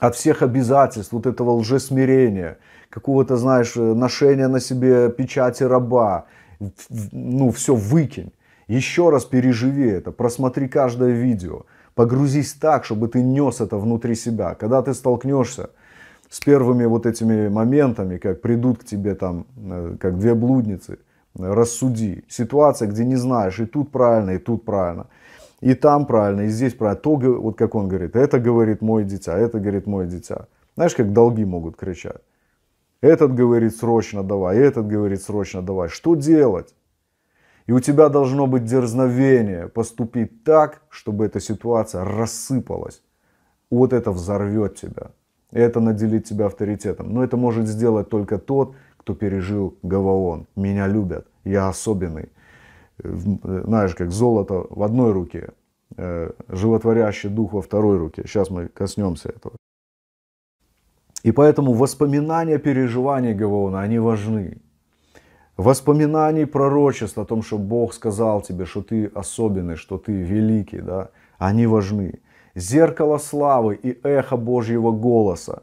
От всех обязательств, вот этого лжесмирения, какого-то, знаешь, ношения на себе печати раба, ну, все выкинь. Еще раз переживи это, просмотри каждое видео, погрузись так, чтобы ты нес это внутри себя. Когда ты столкнешься с первыми вот этими моментами, как придут к тебе там, э, как две блудницы, э, рассуди. Ситуация, где не знаешь, и тут правильно, и тут правильно, и там правильно, и здесь правильно. То, вот как он говорит, это говорит мой дитя, это говорит мой дитя. Знаешь, как долги могут кричать. Этот говорит срочно давай, этот говорит срочно давай. Что делать? И у тебя должно быть дерзновение поступить так, чтобы эта ситуация рассыпалась. Вот это взорвет тебя это наделит тебя авторитетом. Но это может сделать только тот, кто пережил Гаваон. Меня любят, я особенный. Э, знаешь, как золото в одной руке, э, животворящий дух во второй руке. Сейчас мы коснемся этого. И поэтому воспоминания переживания Гаваона, они важны. Воспоминаний пророчеств о том, что Бог сказал тебе, что ты особенный, что ты великий, да, они важны зеркало славы и эхо Божьего голоса.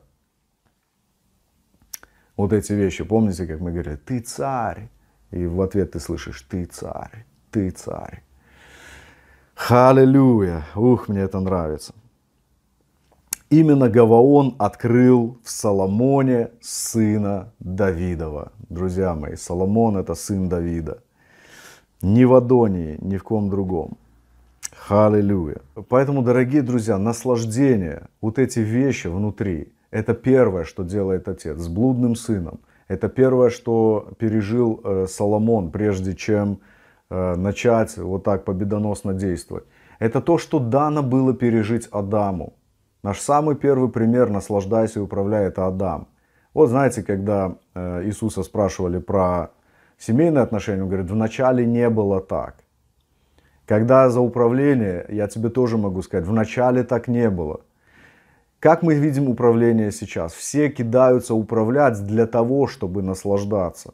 Вот эти вещи, помните, как мы говорили, ты царь. И в ответ ты слышишь, ты царь, ты царь. Халилюя! Ух, мне это нравится. Именно Гаваон открыл в Соломоне сына Давидова. Друзья мои, Соломон это сын Давида. Ни в Адонии, ни в ком другом. Аллилуйя. Поэтому, дорогие друзья, наслаждение, вот эти вещи внутри, это первое, что делает отец с блудным сыном. Это первое, что пережил э, Соломон, прежде чем э, начать вот так победоносно действовать. Это то, что дано было пережить Адаму. Наш самый первый пример «Наслаждайся и управляй» — это Адам. Вот знаете, когда э, Иисуса спрашивали про семейные отношения, он говорит, вначале не было так. Когда за управление, я тебе тоже могу сказать, вначале так не было. Как мы видим управление сейчас? Все кидаются управлять для того, чтобы наслаждаться.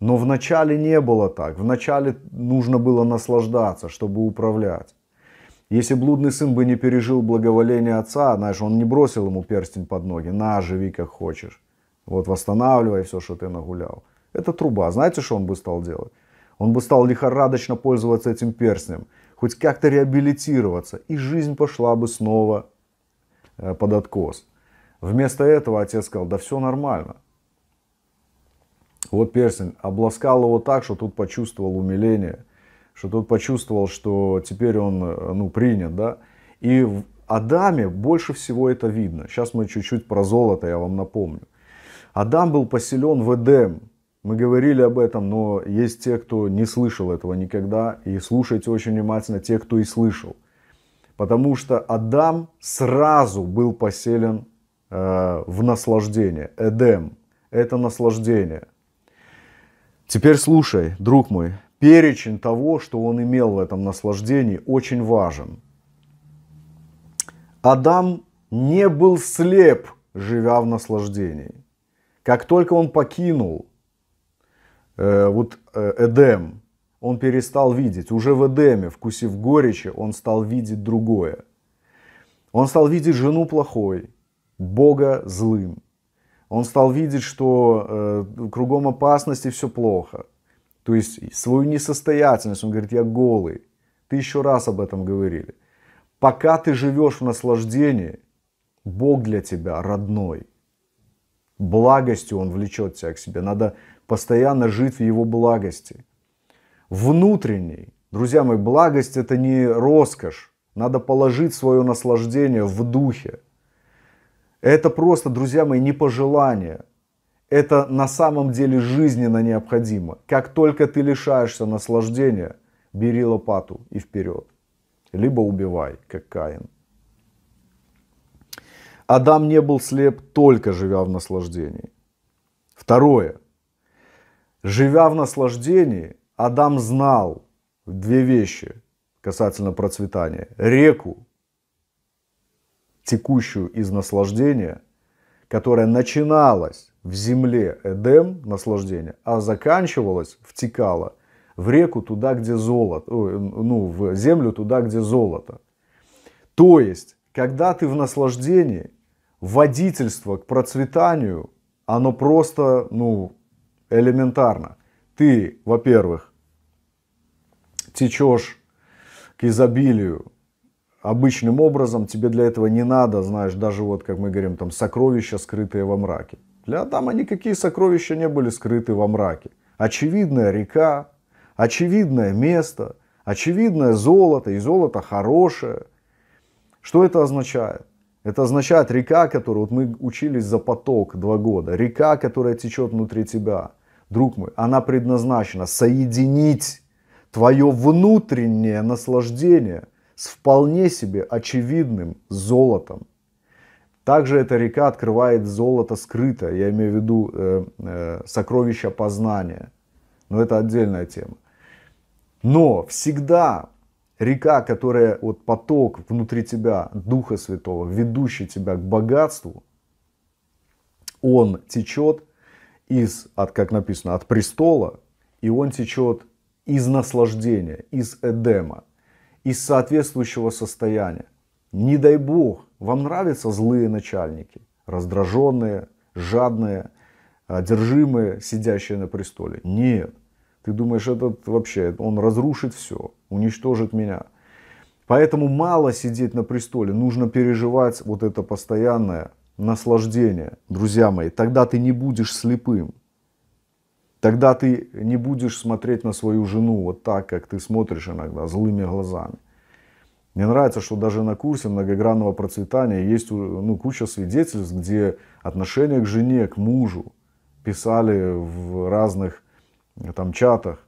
Но вначале не было так. Вначале нужно было наслаждаться, чтобы управлять. Если блудный сын бы не пережил благоволение отца, знаешь, он не бросил ему перстень под ноги. На, живи как хочешь. Вот восстанавливай все, что ты нагулял. Это труба. Знаете, что он бы стал делать? Он бы стал лихорадочно пользоваться этим перстнем, хоть как-то реабилитироваться, и жизнь пошла бы снова э, под откос. Вместо этого отец сказал, да все нормально. Вот перстень обласкал его так, что тут почувствовал умиление, что тут почувствовал, что теперь он э, ну, принят. Да? И в Адаме больше всего это видно. Сейчас мы чуть-чуть про золото, я вам напомню. Адам был поселен в Эдем, мы говорили об этом, но есть те, кто не слышал этого никогда, и слушайте очень внимательно те, кто и слышал. Потому что Адам сразу был поселен э, в наслаждение. Эдем – это наслаждение. Теперь слушай, друг мой, перечень того, что он имел в этом наслаждении, очень важен. Адам не был слеп, живя в наслаждении. Как только он покинул – Э, вот э, Эдем, он перестал видеть. Уже в Эдеме, вкусив горечи, он стал видеть другое. Он стал видеть жену плохой, Бога злым. Он стал видеть, что э, кругом опасности все плохо. То есть свою несостоятельность, он говорит, я голый. Ты еще раз об этом говорили. Пока ты живешь в наслаждении, Бог для тебя родной. Благостью он влечет тебя к себе. Надо постоянно жить в его благости. Внутренней. Друзья мои, благость это не роскошь. Надо положить свое наслаждение в духе. Это просто, друзья мои, не пожелание. Это на самом деле жизненно необходимо. Как только ты лишаешься наслаждения, бери лопату и вперед. Либо убивай, как Каин. Адам не был слеп, только живя в наслаждении. Второе. Живя в наслаждении, Адам знал две вещи касательно процветания. Реку, текущую из наслаждения, которая начиналась в земле Эдем, наслаждение, а заканчивалась, втекала в реку туда, где золото, ну, в землю туда, где золото. То есть, когда ты в наслаждении, водительство к процветанию, оно просто, ну, элементарно. Ты, во-первых, течешь к изобилию обычным образом, тебе для этого не надо, знаешь, даже вот, как мы говорим, там, сокровища, скрытые во мраке. Для Адама никакие сокровища не были скрыты во мраке. Очевидная река, очевидное место, очевидное золото, и золото хорошее. Что это означает? Это означает река, которую вот мы учились за поток два года, река, которая течет внутри тебя – друг мой, она предназначена соединить твое внутреннее наслаждение с вполне себе очевидным золотом. Также эта река открывает золото скрытое, я имею в виду э, э, сокровища познания. Но это отдельная тема. Но всегда река, которая вот поток внутри тебя, Духа Святого, ведущий тебя к богатству, он течет из, от, как написано, от престола, и он течет из наслаждения, из Эдема, из соответствующего состояния. Не дай бог, вам нравятся злые начальники, раздраженные, жадные, одержимые, сидящие на престоле? Нет. Ты думаешь, этот вообще, он разрушит все, уничтожит меня. Поэтому мало сидеть на престоле, нужно переживать вот это постоянное наслаждение, друзья мои, тогда ты не будешь слепым. Тогда ты не будешь смотреть на свою жену вот так, как ты смотришь иногда, злыми глазами. Мне нравится, что даже на курсе многогранного процветания есть ну, куча свидетельств, где отношения к жене, к мужу писали в разных э, там, чатах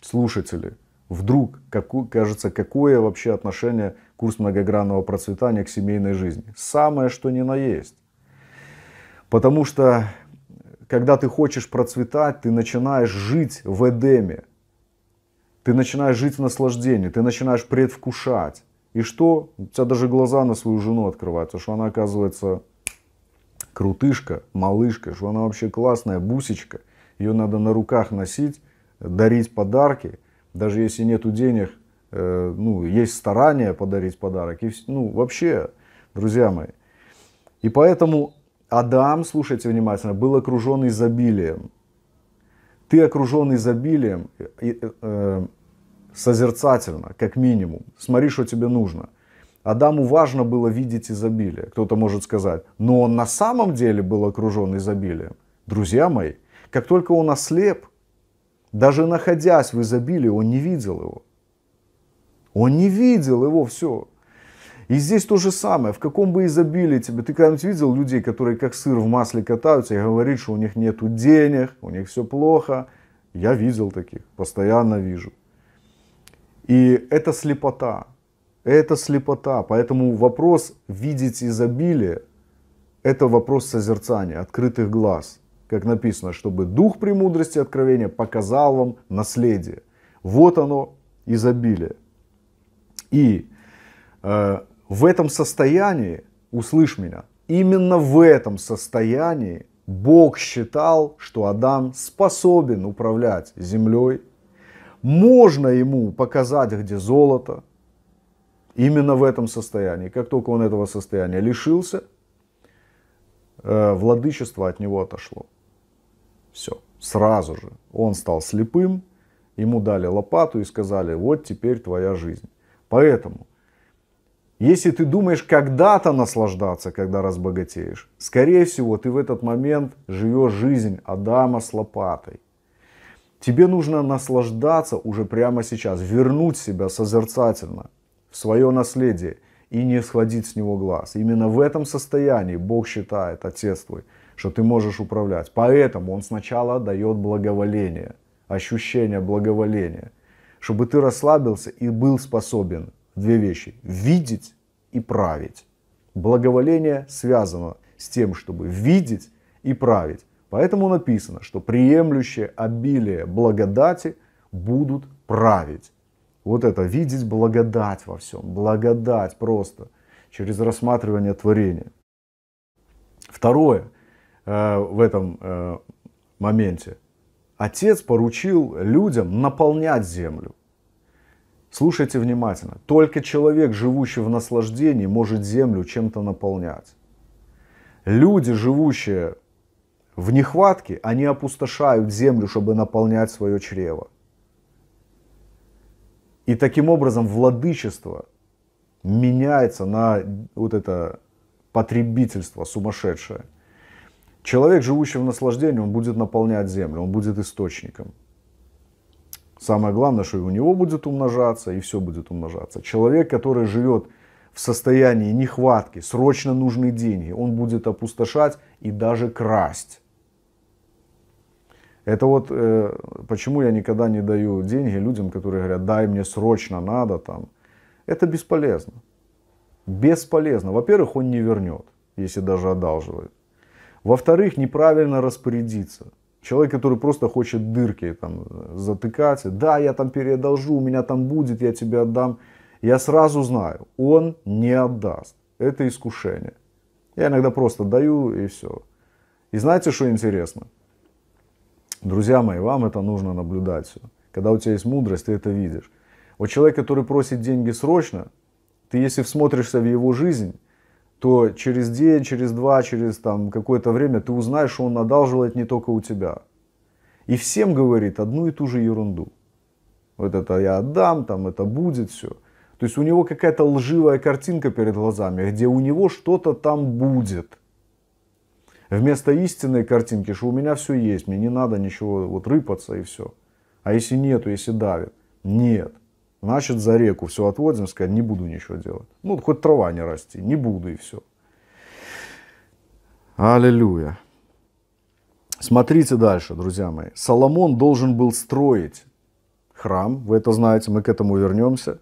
слушатели. Вдруг, как, кажется, какое вообще отношение курс многогранного процветания к семейной жизни? Самое, что ни на есть. Потому что, когда ты хочешь процветать, ты начинаешь жить в Эдеме. Ты начинаешь жить в наслаждении, ты начинаешь предвкушать. И что? У тебя даже глаза на свою жену открываются, что она оказывается крутышка, малышка, что она вообще классная, бусечка. Ее надо на руках носить, дарить подарки. Даже если нету денег, э, ну, есть старание подарить подарок. И, ну, вообще, друзья мои. И поэтому Адам, слушайте внимательно, был окружен изобилием. Ты окружен изобилием и, э, э, э, созерцательно, как минимум. Смотри, что тебе нужно. Адаму важно было видеть изобилие, кто-то может сказать. Но он на самом деле был окружен изобилием. Друзья мои, как только он ослеп, даже находясь в изобилии, он не видел его. Он не видел его все. И здесь то же самое, в каком бы изобилии тебе, ты когда-нибудь видел людей, которые как сыр в масле катаются и говорит, что у них нет денег, у них все плохо. Я видел таких, постоянно вижу. И это слепота, это слепота. Поэтому вопрос видеть изобилие, это вопрос созерцания, открытых глаз. Как написано, чтобы дух премудрости откровения показал вам наследие. Вот оно, изобилие. И э, в этом состоянии, услышь меня, именно в этом состоянии Бог считал, что Адам способен управлять землей. Можно ему показать, где золото. Именно в этом состоянии. Как только он этого состояния лишился, э, владычество от него отошло. Все, сразу же. Он стал слепым, ему дали лопату и сказали, вот теперь твоя жизнь. Поэтому если ты думаешь когда-то наслаждаться, когда разбогатеешь, скорее всего, ты в этот момент живешь жизнь Адама с лопатой. Тебе нужно наслаждаться уже прямо сейчас, вернуть себя созерцательно в свое наследие и не сходить с него глаз. Именно в этом состоянии Бог считает, Отец твой, что ты можешь управлять. Поэтому Он сначала дает благоволение, ощущение благоволения, чтобы ты расслабился и был способен две вещи – видеть и править. Благоволение связано с тем, чтобы видеть и править. Поэтому написано, что приемлющие обилие благодати будут править. Вот это, видеть благодать во всем, благодать просто, через рассматривание творения. Второе э, в этом э, моменте. Отец поручил людям наполнять землю. Слушайте внимательно. Только человек, живущий в наслаждении, может землю чем-то наполнять. Люди, живущие в нехватке, они опустошают землю, чтобы наполнять свое чрево. И таким образом владычество меняется на вот это потребительство сумасшедшее. Человек, живущий в наслаждении, он будет наполнять землю, он будет источником. Самое главное, что и у него будет умножаться, и все будет умножаться. Человек, который живет в состоянии нехватки, срочно нужны деньги, он будет опустошать и даже красть. Это вот э, почему я никогда не даю деньги людям, которые говорят, дай мне срочно надо там. Это бесполезно. Бесполезно. Во-первых, он не вернет, если даже одалживает. Во-вторых, неправильно распорядиться. Человек, который просто хочет дырки там э, затыкать. Да, я там переодолжу, у меня там будет, я тебе отдам. Я сразу знаю, он не отдаст. Это искушение. Я иногда просто даю и все. И знаете, что интересно? Друзья мои, вам это нужно наблюдать все. Когда у тебя есть мудрость, ты это видишь. Вот человек, который просит деньги срочно, ты если всмотришься в его жизнь, то через день, через два, через там какое-то время ты узнаешь, что он это не только у тебя. И всем говорит одну и ту же ерунду. Вот это я отдам, там это будет, все. То есть у него какая-то лживая картинка перед глазами, где у него что-то там будет. Вместо истинной картинки, что у меня все есть, мне не надо ничего вот рыпаться и все. А если нету, если давит? Нет. Значит, за реку все отводим, сказать, не буду ничего делать. Ну, хоть трава не расти, не буду и все. Аллилуйя. Смотрите дальше, друзья мои. Соломон должен был строить храм, вы это знаете, мы к этому вернемся.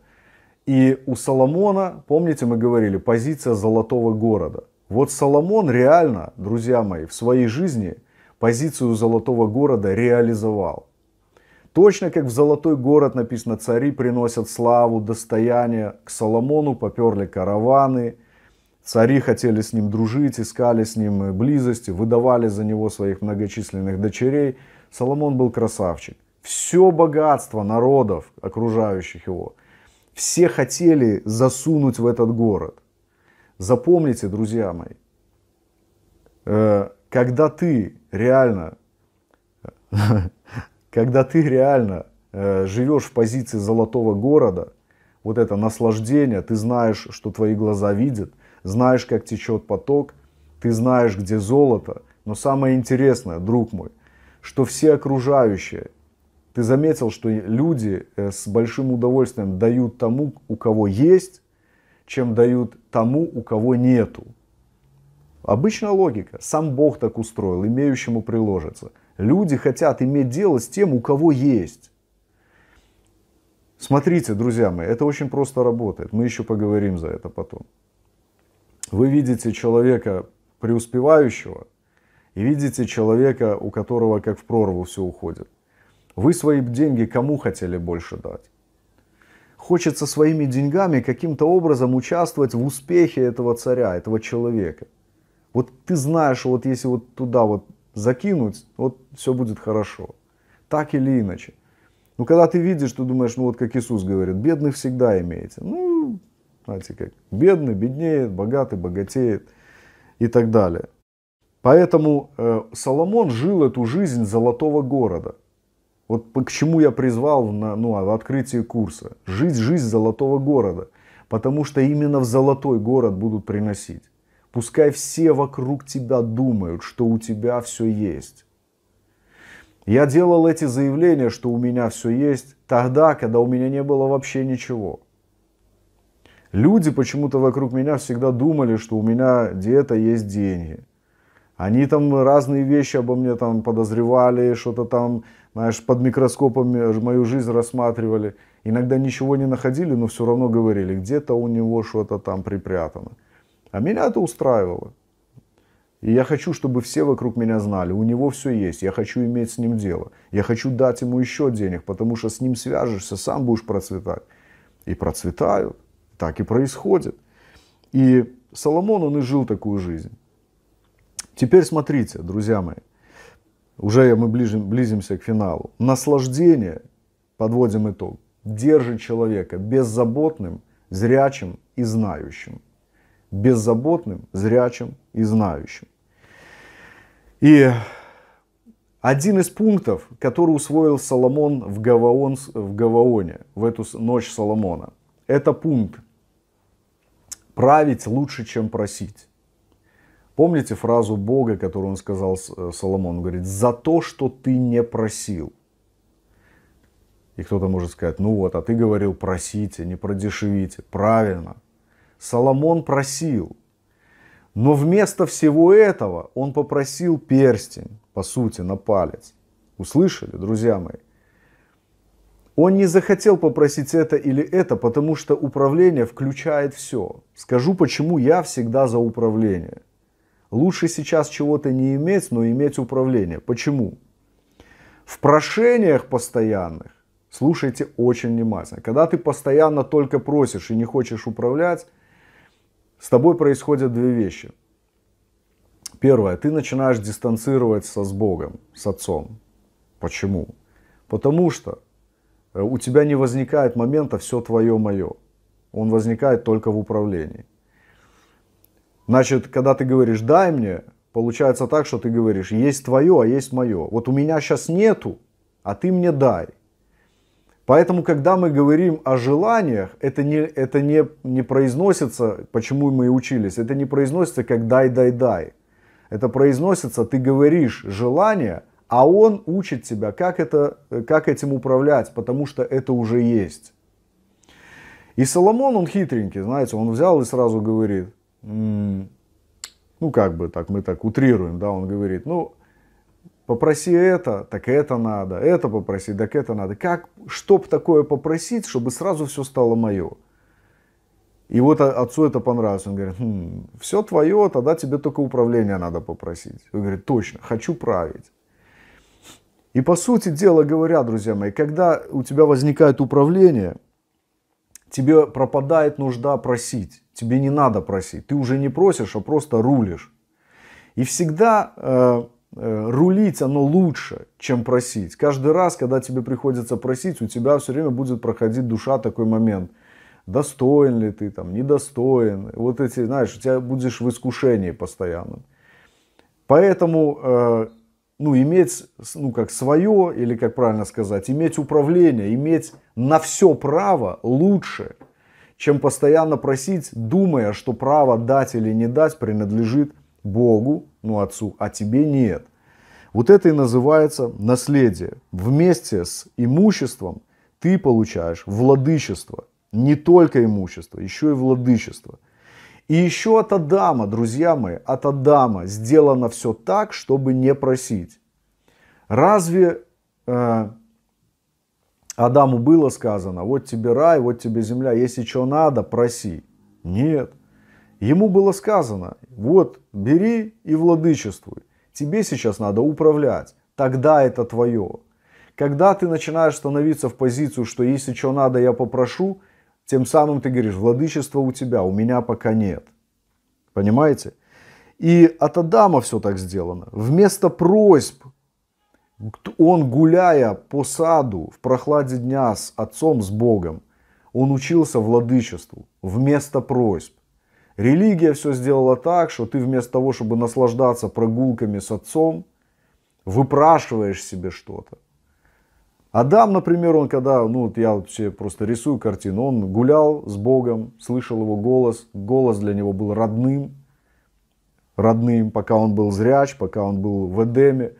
И у Соломона, помните, мы говорили, позиция золотого города. Вот Соломон реально, друзья мои, в своей жизни позицию золотого города реализовал. Точно как в «Золотой город» написано «Цари приносят славу, достояние». К Соломону поперли караваны, цари хотели с ним дружить, искали с ним близости, выдавали за него своих многочисленных дочерей. Соломон был красавчик. Все богатство народов, окружающих его, все хотели засунуть в этот город. Запомните, друзья мои, э, когда ты реально <laughs> когда ты реально э, живешь в позиции золотого города, вот это наслаждение, ты знаешь, что твои глаза видят, знаешь, как течет поток, ты знаешь, где золото. Но самое интересное, друг мой, что все окружающие, ты заметил, что люди э, с большим удовольствием дают тому, у кого есть, чем дают тому, у кого нету. Обычная логика. Сам Бог так устроил, имеющему приложится – Люди хотят иметь дело с тем, у кого есть. Смотрите, друзья мои, это очень просто работает. Мы еще поговорим за это потом. Вы видите человека преуспевающего и видите человека, у которого как в прорву все уходит. Вы свои деньги кому хотели больше дать? Хочется своими деньгами каким-то образом участвовать в успехе этого царя, этого человека. Вот ты знаешь, вот если вот туда вот закинуть, вот все будет хорошо. Так или иначе. Ну, когда ты видишь, ты думаешь, ну вот как Иисус говорит, бедных всегда имеете. Ну, знаете как, бедный беднеет, богатый богатеет и так далее. Поэтому э, Соломон жил эту жизнь золотого города. Вот к чему я призвал на, ну, в открытии курса. Жизнь, жизнь золотого города. Потому что именно в золотой город будут приносить. Пускай все вокруг тебя думают, что у тебя все есть. Я делал эти заявления, что у меня все есть, тогда, когда у меня не было вообще ничего. Люди почему-то вокруг меня всегда думали, что у меня где-то есть деньги. Они там разные вещи обо мне там подозревали, что-то там, знаешь, под микроскопами мою жизнь рассматривали. Иногда ничего не находили, но все равно говорили, где-то у него что-то там припрятано. А меня это устраивало. И я хочу, чтобы все вокруг меня знали, у него все есть, я хочу иметь с ним дело. Я хочу дать ему еще денег, потому что с ним свяжешься, сам будешь процветать. И процветают. Так и происходит. И Соломон, он и жил такую жизнь. Теперь смотрите, друзья мои, уже мы ближим, близимся к финалу. Наслаждение, подводим итог, держит человека беззаботным, зрячим и знающим беззаботным, зрячим и знающим. И один из пунктов, который усвоил Соломон в, Гаваон, в Гаваоне, в эту ночь Соломона, это пункт «править лучше, чем просить». Помните фразу Бога, которую он сказал э, Соломону? Он говорит, за то, что ты не просил. И кто-то может сказать, ну вот, а ты говорил, просите, не продешевите. Правильно. Соломон просил. Но вместо всего этого он попросил перстень, по сути, на палец. Услышали, друзья мои? Он не захотел попросить это или это, потому что управление включает все. Скажу, почему я всегда за управление. Лучше сейчас чего-то не иметь, но иметь управление. Почему? В прошениях постоянных, слушайте очень внимательно, когда ты постоянно только просишь и не хочешь управлять, с тобой происходят две вещи. Первое, ты начинаешь дистанцироваться с Богом, с Отцом. Почему? Потому что э, у тебя не возникает момента «все твое, мое». Он возникает только в управлении. Значит, когда ты говоришь «дай мне», получается так, что ты говоришь «есть твое, а есть мое». Вот у меня сейчас нету, а ты мне дай. Поэтому, когда мы говорим о желаниях, это не, это не, не произносится, почему мы и учились, это не произносится как «дай-дай-дай». Это произносится, ты говоришь желание, а он учит тебя, как, это, как этим управлять, потому что это уже есть. И Соломон, он хитренький, знаете, он взял и сразу говорит, ну как бы так, мы так утрируем, да, он говорит, ну Попроси это, так это надо, это попроси, так это надо. Как, чтоб такое попросить, чтобы сразу все стало мое? И вот отцу это понравилось. Он говорит, хм, все твое, тогда тебе только управление надо попросить. Он говорит, точно, хочу править. И по сути дела говоря, друзья мои, когда у тебя возникает управление, тебе пропадает нужда просить. Тебе не надо просить. Ты уже не просишь, а просто рулишь. И всегда э, Э, рулить оно лучше, чем просить. Каждый раз, когда тебе приходится просить, у тебя все время будет проходить душа такой момент. Достоин ли ты, там, недостоин. Вот эти, знаешь, у тебя будешь в искушении постоянном. Поэтому, э, ну, иметь, ну, как свое, или как правильно сказать, иметь управление, иметь на все право лучше, чем постоянно просить, думая, что право дать или не дать принадлежит Богу, ну Отцу, а тебе нет. Вот это и называется наследие. Вместе с имуществом ты получаешь владычество. Не только имущество, еще и владычество. И еще от Адама, друзья мои, от Адама сделано все так, чтобы не просить. Разве э, Адаму было сказано, вот тебе рай, вот тебе земля, если что надо, проси? Нет. Ему было сказано, вот бери и владычествуй, тебе сейчас надо управлять, тогда это твое. Когда ты начинаешь становиться в позицию, что если что надо, я попрошу, тем самым ты говоришь, владычество у тебя, у меня пока нет. Понимаете? И от Адама все так сделано. Вместо просьб он, гуляя по саду в прохладе дня с отцом, с Богом, он учился владычеству вместо просьб. Религия все сделала так, что ты вместо того, чтобы наслаждаться прогулками с отцом, выпрашиваешь себе что-то. Адам, например, он когда, ну вот я вот себе просто рисую картину, он гулял с Богом, слышал его голос, голос для него был родным, родным, пока он был зряч, пока он был в Эдеме.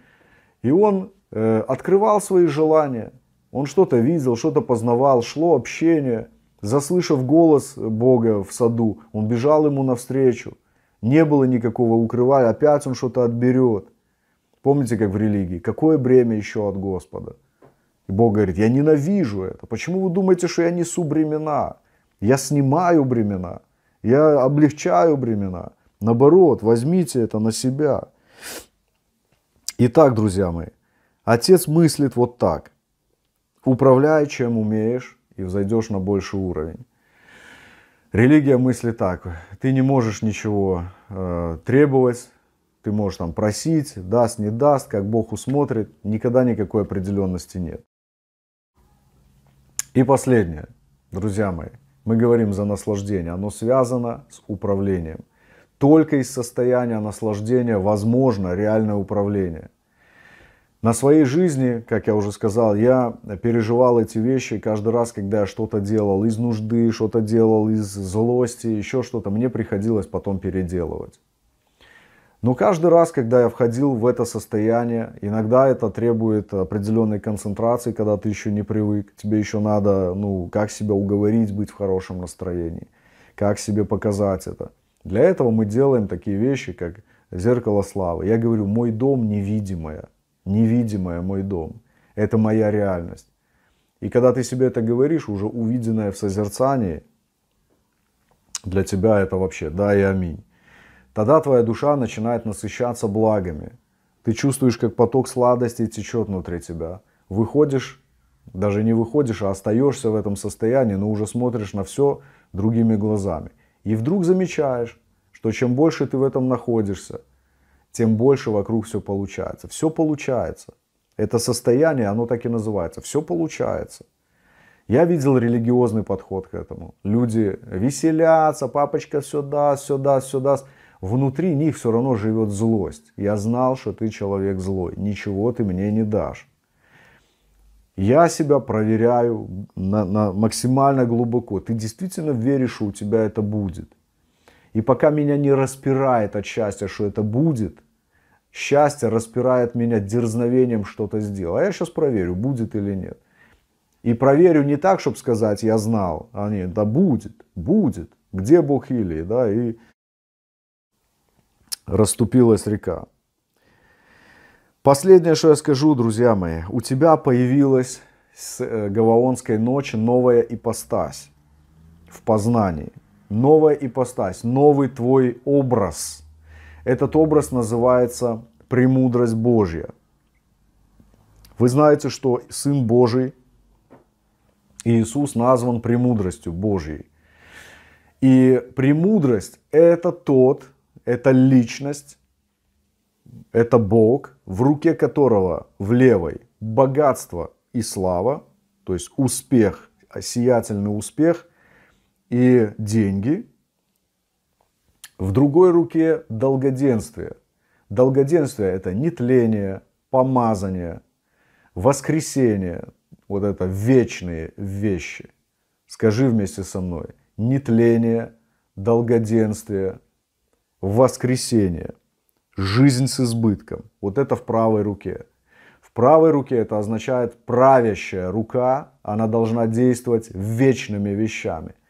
И он э, открывал свои желания, он что-то видел, что-то познавал, шло общение – Заслышав голос Бога в саду, он бежал ему навстречу. Не было никакого укрывая, опять он что-то отберет. Помните, как в религии, какое бремя еще от Господа? И Бог говорит, я ненавижу это. Почему вы думаете, что я несу бремена? Я снимаю бремена. Я облегчаю бремена. Наоборот, возьмите это на себя. Итак, друзья мои, отец мыслит вот так. Управляй, чем умеешь, и взойдешь на больший уровень. Религия мысли так, ты не можешь ничего э, требовать, ты можешь там просить, даст, не даст, как Бог усмотрит, никогда никакой определенности нет. И последнее, друзья мои, мы говорим за наслаждение, оно связано с управлением. Только из состояния наслаждения возможно реальное управление. На своей жизни, как я уже сказал, я переживал эти вещи каждый раз, когда я что-то делал из нужды, что-то делал из злости, еще что-то. Мне приходилось потом переделывать. Но каждый раз, когда я входил в это состояние, иногда это требует определенной концентрации, когда ты еще не привык. Тебе еще надо, ну, как себя уговорить быть в хорошем настроении, как себе показать это. Для этого мы делаем такие вещи, как зеркало славы. Я говорю, мой дом невидимая невидимое мой дом. Это моя реальность. И когда ты себе это говоришь, уже увиденное в созерцании, для тебя это вообще да и аминь. Тогда твоя душа начинает насыщаться благами. Ты чувствуешь, как поток сладости течет внутри тебя. Выходишь, даже не выходишь, а остаешься в этом состоянии, но уже смотришь на все другими глазами. И вдруг замечаешь, что чем больше ты в этом находишься – тем больше вокруг все получается. Все получается. Это состояние, оно так и называется. Все получается. Я видел религиозный подход к этому. Люди веселятся, папочка все даст, все даст, все даст. Внутри них все равно живет злость. Я знал, что ты человек злой. Ничего ты мне не дашь. Я себя проверяю на, на максимально глубоко. Ты действительно веришь, что у тебя это будет. И пока меня не распирает от счастья, что это будет, Счастье распирает меня дерзновением что-то сделать. А я сейчас проверю, будет или нет. И проверю не так, чтобы сказать, я знал. А нет, да будет, будет. Где Бог или, да, и расступилась река. Последнее, что я скажу, друзья мои. У тебя появилась с э, Гаваонской ночи новая ипостась в познании. Новая ипостась, новый твой образ – этот образ называется «премудрость Божья». Вы знаете, что Сын Божий Иисус назван премудростью Божьей. И премудрость – это тот, это личность, это Бог, в руке которого в левой богатство и слава, то есть успех, сиятельный успех и деньги – в другой руке долгоденствие. Долгоденствие – это нетление, помазание, воскресение. Вот это вечные вещи. Скажи вместе со мной. Нетление, долгоденствие, воскресение, жизнь с избытком. Вот это в правой руке. В правой руке это означает правящая рука, она должна действовать вечными вещами –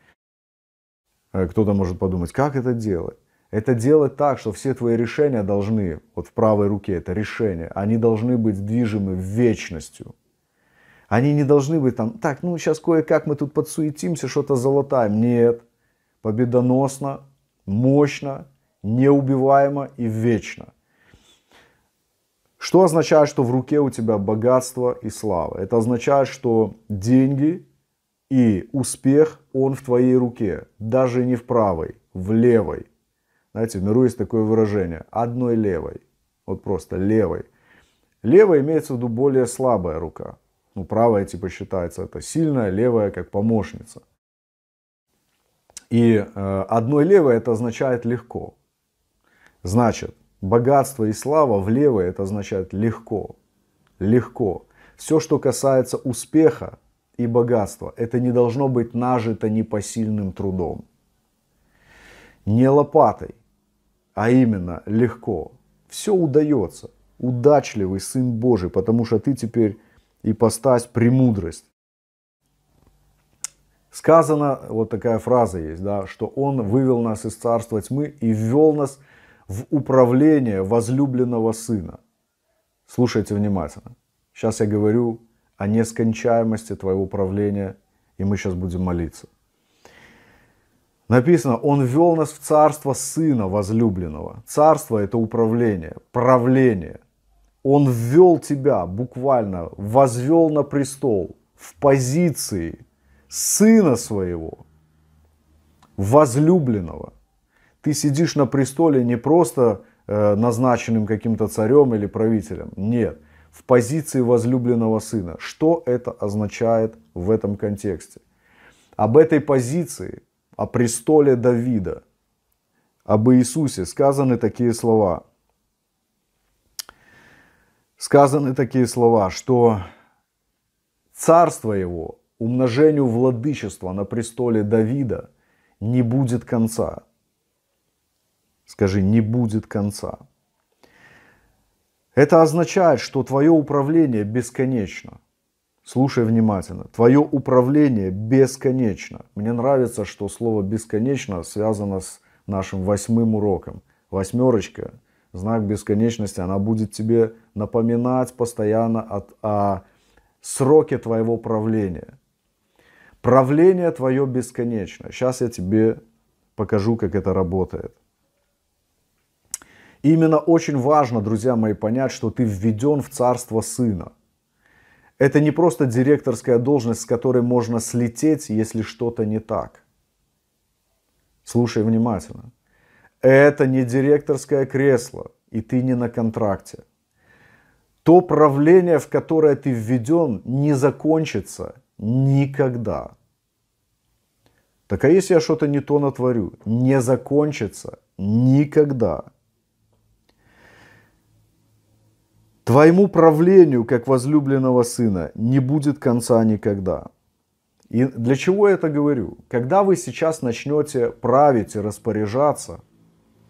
Э, кто-то может подумать, как это делать? Это делать так, что все твои решения должны, вот в правой руке это решение, они должны быть движимы вечностью. Они не должны быть там, так, ну сейчас кое-как мы тут подсуетимся, что-то золотаем. Нет. Победоносно, мощно, неубиваемо и вечно. Что означает, что в руке у тебя богатство и слава? Это означает, что деньги и успех он в твоей руке, даже не в правой, в левой. Знаете, в миру есть такое выражение, одной левой, вот просто левой. Левая имеется в виду более слабая рука. Ну, правая типа считается это сильная, левая как помощница. И э, одной левой это означает легко. Значит, богатство и слава в левой это означает легко. Легко. Все, что касается успеха, и богатство. Это не должно быть нажито непосильным трудом. Не лопатой, а именно легко. Все удается. Удачливый Сын Божий, потому что ты теперь и ипостась премудрость. Сказано, вот такая фраза есть, да, что Он вывел нас из царства тьмы и ввел нас в управление возлюбленного Сына. Слушайте внимательно. Сейчас я говорю о нескончаемости Твоего правления, и мы сейчас будем молиться. Написано, Он вел нас в царство Сына возлюбленного. Царство – это управление, правление. Он ввел тебя буквально, возвел на престол, в позиции Сына Своего, возлюбленного. Ты сидишь на престоле не просто э, назначенным каким-то царем или правителем. Нет, в позиции возлюбленного сына. Что это означает в этом контексте? Об этой позиции, о престоле Давида, об Иисусе сказаны такие слова. Сказаны такие слова, что царство его, умножению владычества на престоле Давида не будет конца. Скажи, не будет конца. Это означает, что твое управление бесконечно. Слушай внимательно. Твое управление бесконечно. Мне нравится, что слово бесконечно связано с нашим восьмым уроком. Восьмерочка, знак бесконечности, она будет тебе напоминать постоянно от, о сроке твоего правления. Правление твое бесконечно. Сейчас я тебе покажу, как это работает именно очень важно, друзья мои, понять, что ты введен в царство сына. Это не просто директорская должность, с которой можно слететь, если что-то не так. Слушай внимательно. Это не директорское кресло, и ты не на контракте. То правление, в которое ты введен, не закончится никогда. Так а если я что-то не то натворю? Не закончится никогда. Твоему правлению, как возлюбленного сына, не будет конца никогда. И для чего я это говорю? Когда вы сейчас начнете править и распоряжаться,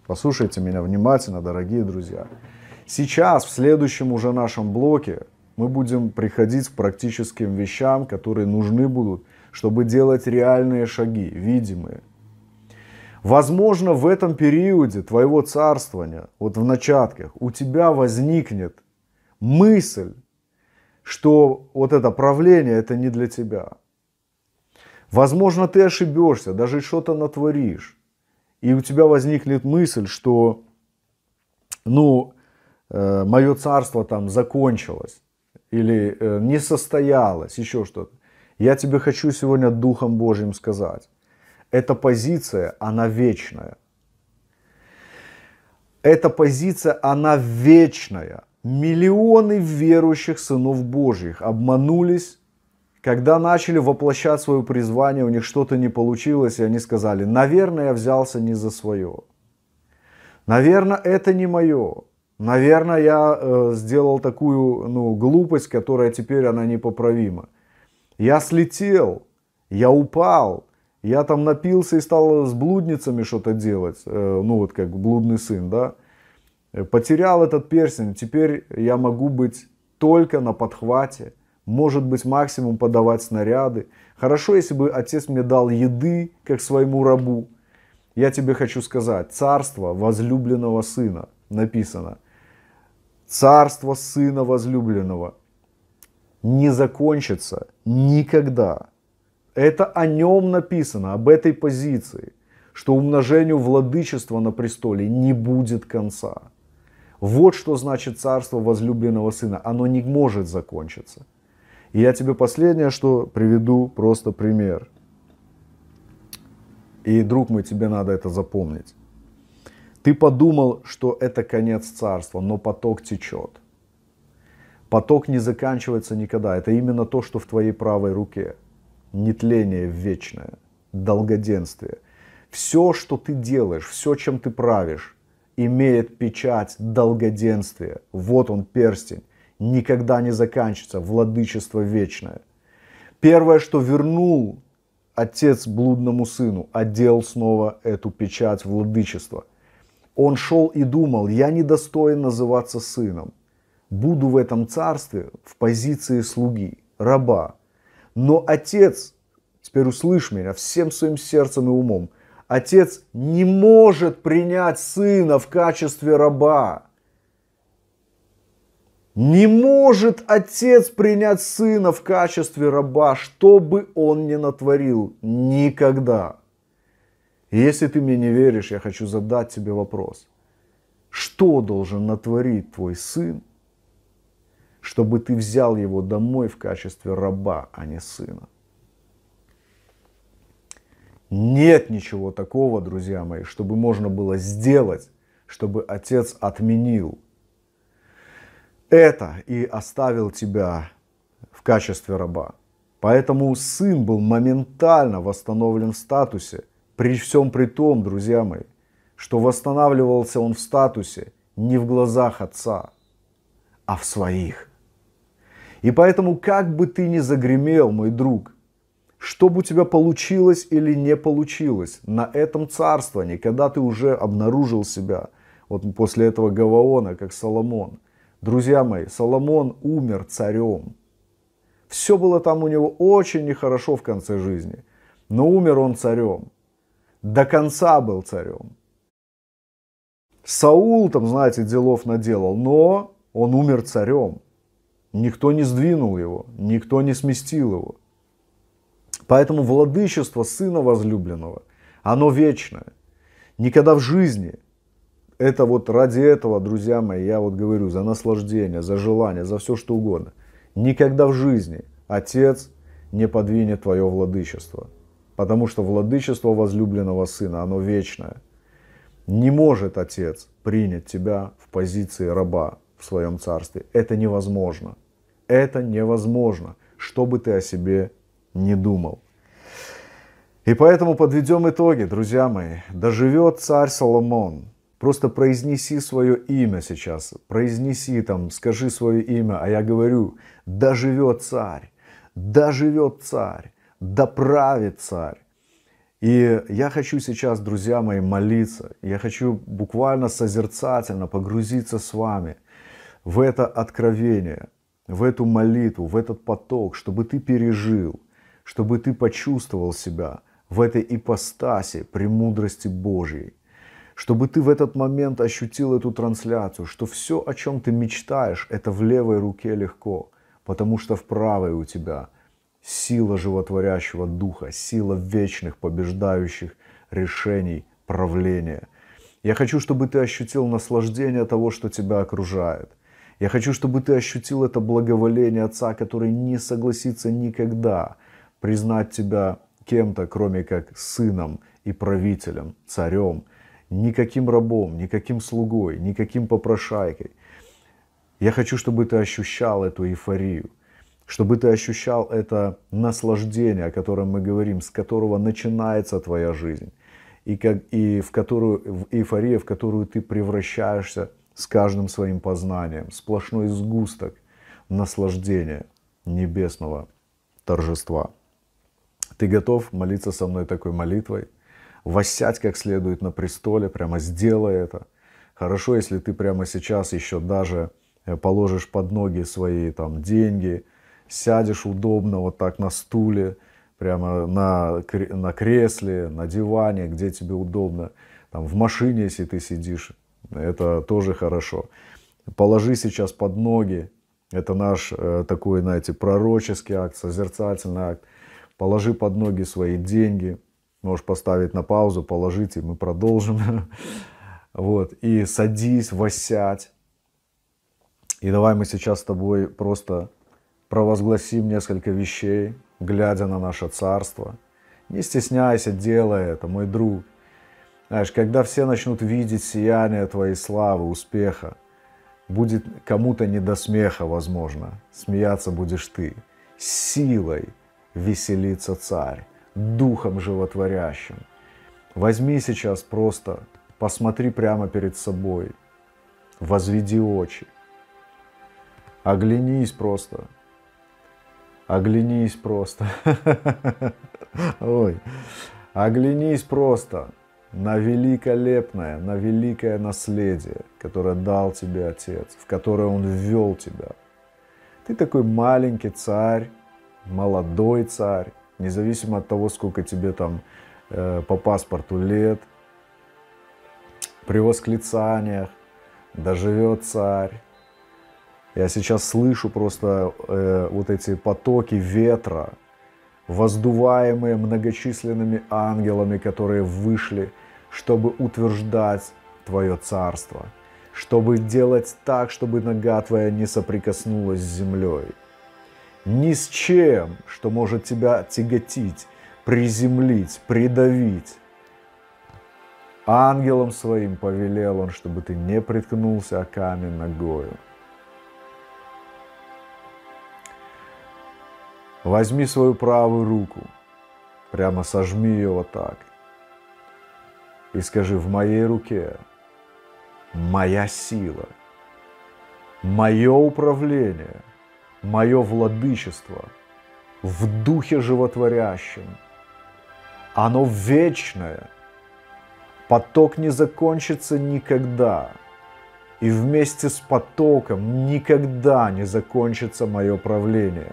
послушайте меня внимательно, дорогие друзья, сейчас, в следующем уже нашем блоке, мы будем приходить к практическим вещам, которые нужны будут, чтобы делать реальные шаги, видимые. Возможно, в этом периоде твоего царствования, вот в начатках, у тебя возникнет мысль, что вот это правление, это не для тебя. Возможно, ты ошибешься, даже что-то натворишь. И у тебя возникнет мысль, что, ну, э, мое царство там закончилось или э, не состоялось, еще что-то. Я тебе хочу сегодня Духом Божьим сказать. Эта позиция, она вечная. Эта позиция, она вечная. Миллионы верующих сынов Божьих обманулись, когда начали воплощать свое призвание, у них что-то не получилось, и они сказали, наверное, я взялся не за свое. Наверное, это не мое. Наверное, я э, сделал такую ну, глупость, которая теперь она непоправима. Я слетел, я упал, я там напился и стал с блудницами что-то делать. Э, ну вот как блудный сын, да. Э, потерял этот перстень, теперь я могу быть только на подхвате, может быть максимум подавать снаряды. Хорошо, если бы отец мне дал еды, как своему рабу. Я тебе хочу сказать, царство возлюбленного сына написано. Царство сына возлюбленного не закончится никогда. Это о нем написано, об этой позиции, что умножению владычества на престоле не будет конца. Вот что значит царство возлюбленного сына. Оно не может закончиться. И я тебе последнее, что приведу, просто пример. И, друг мой, тебе надо это запомнить. Ты подумал, что это конец царства, но поток течет. Поток не заканчивается никогда. Это именно то, что в твоей правой руке. Нетление вечное, долгоденствие. Все, что ты делаешь, все, чем ты правишь, имеет печать долгоденствия. Вот он перстень, никогда не заканчивается, владычество вечное. Первое, что вернул отец блудному сыну, одел снова эту печать владычества. Он шел и думал, я недостоин называться сыном. Буду в этом царстве в позиции слуги, раба. Но отец, теперь услышь меня, всем своим сердцем и умом, Отец не может принять сына в качестве раба. Не может отец принять сына в качестве раба, что бы он ни натворил. Никогда. если ты мне не веришь, я хочу задать тебе вопрос. Что должен натворить твой сын, чтобы ты взял его домой в качестве раба, а не сына? Нет ничего такого, друзья мои, чтобы можно было сделать, чтобы Отец отменил это и оставил тебя в качестве раба. Поэтому сын был моментально восстановлен в статусе, при всем при том, друзья мои, что восстанавливался он в статусе не в глазах отца, а в своих. И поэтому, как бы ты ни загремел, мой друг, чтобы у тебя получилось или не получилось на этом царствовании, когда ты уже обнаружил себя. Вот после этого Гаваона, как Соломон. Друзья мои, Соломон умер царем. Все было там у него очень нехорошо в конце жизни. Но умер он царем. До конца был царем. Саул там, знаете, делов наделал, но он умер царем. Никто не сдвинул его, никто не сместил его. Поэтому владычество сына возлюбленного, оно вечное. Никогда в жизни. Это вот ради этого, друзья мои, я вот говорю, за наслаждение, за желание, за все что угодно. Никогда в жизни отец не подвинет твое владычество. Потому что владычество возлюбленного сына, оно вечное. Не может отец принять тебя в позиции раба в своем царстве. Это невозможно. Это невозможно, что бы ты о себе не думал. И поэтому подведем итоги, друзья мои. Доживет царь Соломон. Просто произнеси свое имя сейчас. Произнеси там, скажи свое имя. А я говорю, доживет царь. Доживет царь. Доправит царь. И я хочу сейчас, друзья мои, молиться. Я хочу буквально созерцательно погрузиться с вами в это откровение, в эту молитву, в этот поток, чтобы ты пережил – чтобы ты почувствовал себя в этой ипостаси премудрости Божьей, чтобы ты в этот момент ощутил эту трансляцию, что все, о чем ты мечтаешь, это в левой руке легко, потому что в правой у тебя сила животворящего духа, сила вечных побеждающих решений, правления. Я хочу, чтобы ты ощутил наслаждение того, что тебя окружает. Я хочу, чтобы ты ощутил это благоволение Отца, который не согласится никогда – признать тебя кем-то, кроме как сыном и правителем, царем, никаким рабом, никаким слугой, никаким попрошайкой. Я хочу, чтобы ты ощущал эту эйфорию, чтобы ты ощущал это наслаждение, о котором мы говорим, с которого начинается твоя жизнь, и, как, и в которую, в эйфория, в которую ты превращаешься с каждым своим познанием, сплошной сгусток наслаждения небесного торжества. Ты готов молиться со мной такой молитвой? Воссядь как следует на престоле, прямо сделай это. Хорошо, если ты прямо сейчас еще даже э, положишь под ноги свои там деньги, сядешь удобно вот так на стуле, прямо на, на кресле, на диване, где тебе удобно. Там в машине, если ты сидишь, это тоже хорошо. Положи сейчас под ноги, это наш э, такой, знаете, пророческий акт, созерцательный акт – положи под ноги свои деньги, можешь поставить на паузу, положить, и мы продолжим. <laughs> Вот, и садись, восядь. И давай мы сейчас с тобой просто провозгласим несколько вещей, глядя на наше царство. Не стесняйся, делай это, мой друг. Знаешь, когда все начнут видеть сияние твоей славы, успеха, будет кому-то не до смеха, возможно. Смеяться будешь ты. Силой, веселится царь, духом животворящим. Возьми сейчас просто, посмотри прямо перед собой, возведи очи, оглянись просто, оглянись просто, <laughs> ой, оглянись просто на великолепное, на великое наследие, которое дал тебе Отец, в которое Он ввел тебя. Ты такой маленький царь, молодой царь, независимо от того, сколько тебе там э, по паспорту лет, при восклицаниях, доживет царь. Я сейчас слышу просто э, вот эти потоки ветра, воздуваемые многочисленными ангелами, которые вышли, чтобы утверждать твое царство, чтобы делать так, чтобы нога твоя не соприкоснулась с землей ни с чем, что может тебя тяготить, приземлить, придавить. Ангелом своим повелел он, чтобы ты не приткнулся о камень ногою. Возьми свою правую руку, прямо сожми ее вот так. И скажи, в моей руке моя сила, мое управление – мое владычество в духе животворящем. Оно вечное. Поток не закончится никогда. И вместе с потоком никогда не закончится мое правление.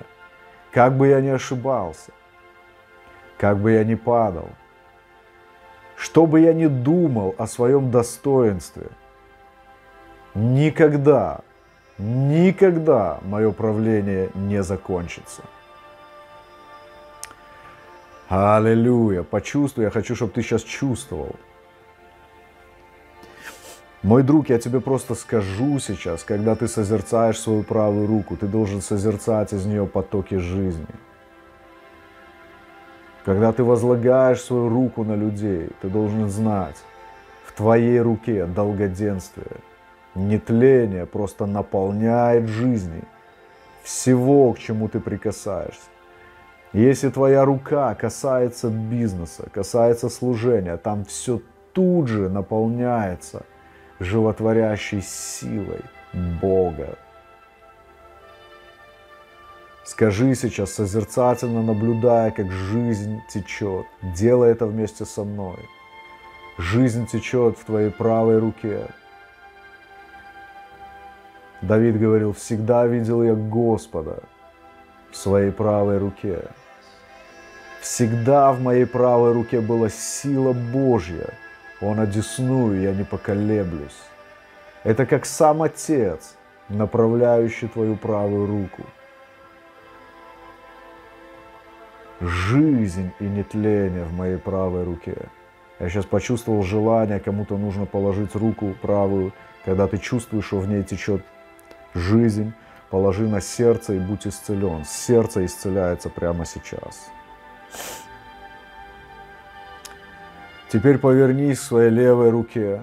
Как бы я ни ошибался, как бы я ни падал, что бы я ни думал о своем достоинстве, никогда Никогда мое правление не закончится. Аллилуйя. Почувствуй, я хочу, чтобы ты сейчас чувствовал. Мой друг, я тебе просто скажу сейчас, когда ты созерцаешь свою правую руку, ты должен созерцать из нее потоки жизни. Когда ты возлагаешь свою руку на людей, ты должен знать, в твоей руке долгоденствие – нетление просто наполняет жизни всего, к чему ты прикасаешься. Если твоя рука касается бизнеса, касается служения, там все тут же наполняется животворящей силой Бога. Скажи сейчас, созерцательно наблюдая, как жизнь течет, делай это вместе со мной. Жизнь течет в твоей правой руке, Давид говорил, всегда видел я Господа в своей правой руке. Всегда в моей правой руке была сила Божья. Он одесную, я не поколеблюсь. Это как сам Отец, направляющий твою правую руку. Жизнь и нетление в моей правой руке. Я сейчас почувствовал желание, кому-то нужно положить руку правую, когда ты чувствуешь, что в ней течет жизнь, положи на сердце и будь исцелен. Сердце исцеляется прямо сейчас. Теперь повернись в своей левой руке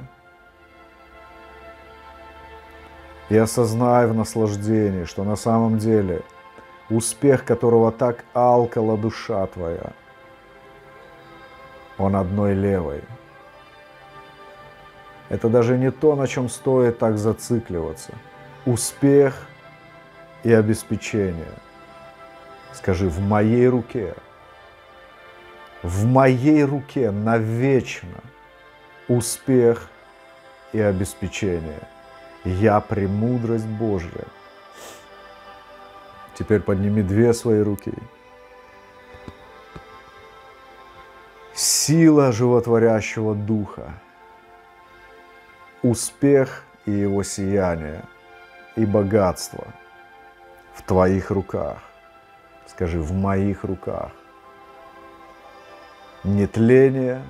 и осознай в наслаждении, что на самом деле успех, которого так алкала душа твоя, он одной левой. Это даже не то, на чем стоит так зацикливаться – успех и обеспечение. Скажи, в моей руке, в моей руке навечно успех и обеспечение. Я премудрость Божья. Теперь подними две свои руки. Сила животворящего духа, успех и его сияние – и богатство в твоих руках. Скажи, в моих руках. Нетление,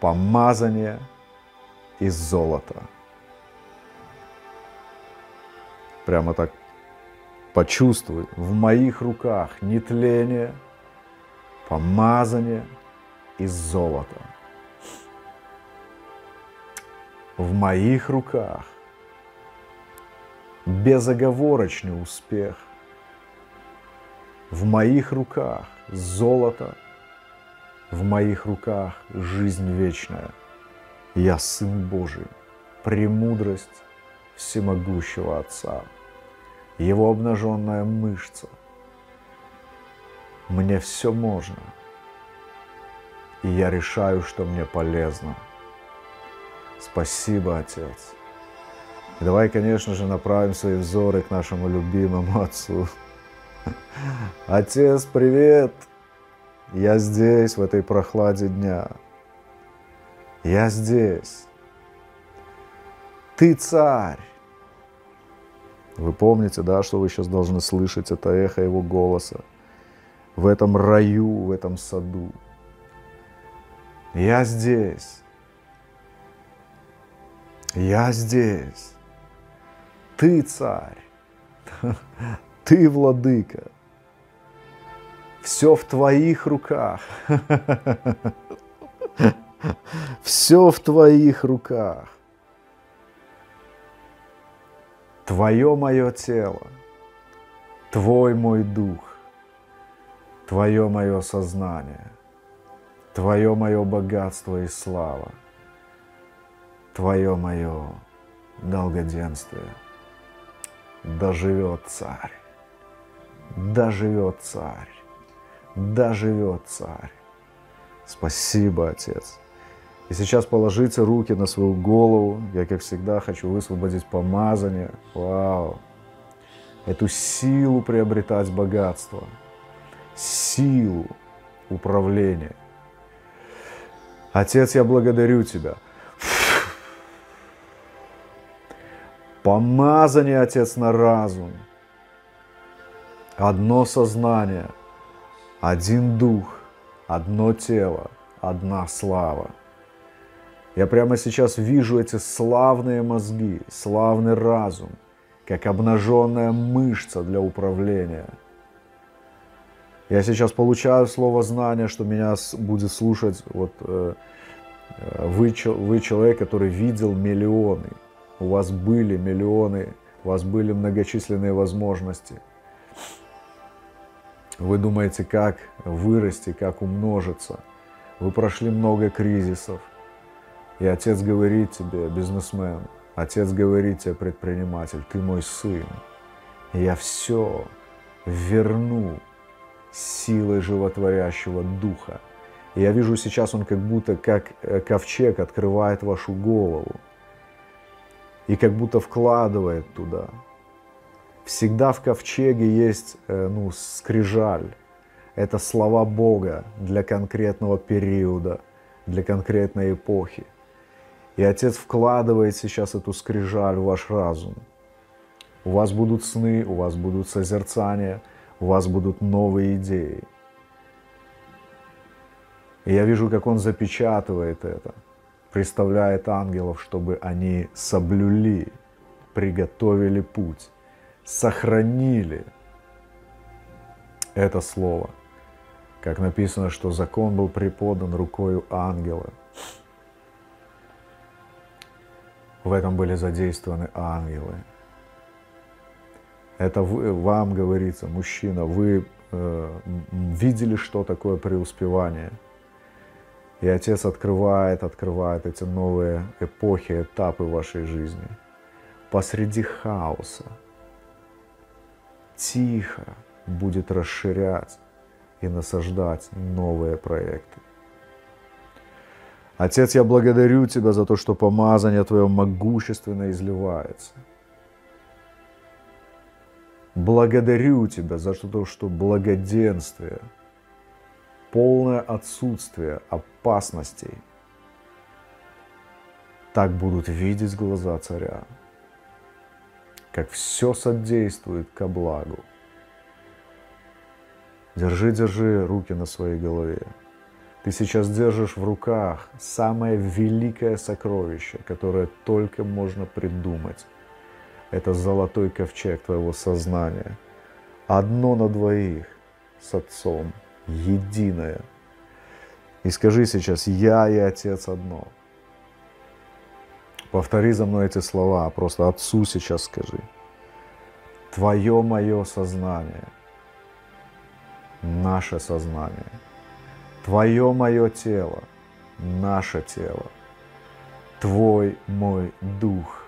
помазание из золота. Прямо так почувствуй, в моих руках нетление, помазание из золота. В моих руках безоговорочный успех. В моих руках золото, в моих руках жизнь вечная. Я Сын Божий, премудрость всемогущего Отца, Его обнаженная мышца. Мне все можно, и я решаю, что мне полезно. Спасибо, Отец. И давай, конечно же, направим свои взоры к нашему любимому отцу. Отец, привет! Я здесь, в этой прохладе дня. Я здесь. Ты царь. Вы помните, да, что вы сейчас должны слышать это эхо его голоса в этом раю, в этом саду. Я здесь. Я здесь. Ты царь, <laughs> ты владыка. Все в твоих руках. <laughs> Все в твоих руках. Твое мое тело, твой мой дух, твое мое сознание, твое мое богатство и слава, твое мое долгоденствие доживет царь, доживет царь, доживет царь. Спасибо, Отец. И сейчас положите руки на свою голову. Я, как всегда, хочу высвободить помазание. Вау! Эту силу приобретать богатство. Силу управления. Отец, я благодарю Тебя – Помазание, Отец, на разум. Одно сознание, один дух, одно тело, одна слава. Я прямо сейчас вижу эти славные мозги, славный разум, как обнаженная мышца для управления. Я сейчас получаю слово знания, что меня будет слушать вот, э, э вы, вы человек, который видел миллионы, у вас были миллионы, у вас были многочисленные возможности. Вы думаете, как вырасти, как умножиться. Вы прошли много кризисов. И отец говорит тебе, бизнесмен, отец говорит тебе, предприниматель, ты мой сын. Я все верну силой животворящего духа. И я вижу сейчас, он как будто как э, ковчег открывает вашу голову и как будто вкладывает туда. Всегда в ковчеге есть э, ну, скрижаль. Это слова Бога для конкретного периода, для конкретной эпохи. И Отец вкладывает сейчас эту скрижаль в ваш разум. У вас будут сны, у вас будут созерцания, у вас будут новые идеи. И я вижу, как он запечатывает это – представляет ангелов, чтобы они соблюли, приготовили путь, сохранили это слово. Как написано, что закон был преподан рукою ангела. В этом были задействованы ангелы. Это вы, вам говорится, мужчина, вы э, видели, что такое преуспевание – и Отец открывает, открывает эти новые эпохи, этапы вашей жизни. Посреди хаоса тихо будет расширять и насаждать новые проекты. Отец, я благодарю Тебя за то, что помазание Твое могущественно изливается. Благодарю Тебя за то, что благоденствие – полное отсутствие опасностей. Так будут видеть глаза царя, как все содействует ко благу. Держи, держи руки на своей голове. Ты сейчас держишь в руках самое великое сокровище, которое только можно придумать. Это золотой ковчег твоего сознания. Одно на двоих с отцом – единое. И скажи сейчас, я и Отец одно. Повтори за мной эти слова, а просто Отцу сейчас скажи. Твое мое сознание, наше сознание, твое мое тело, наше тело, твой мой дух,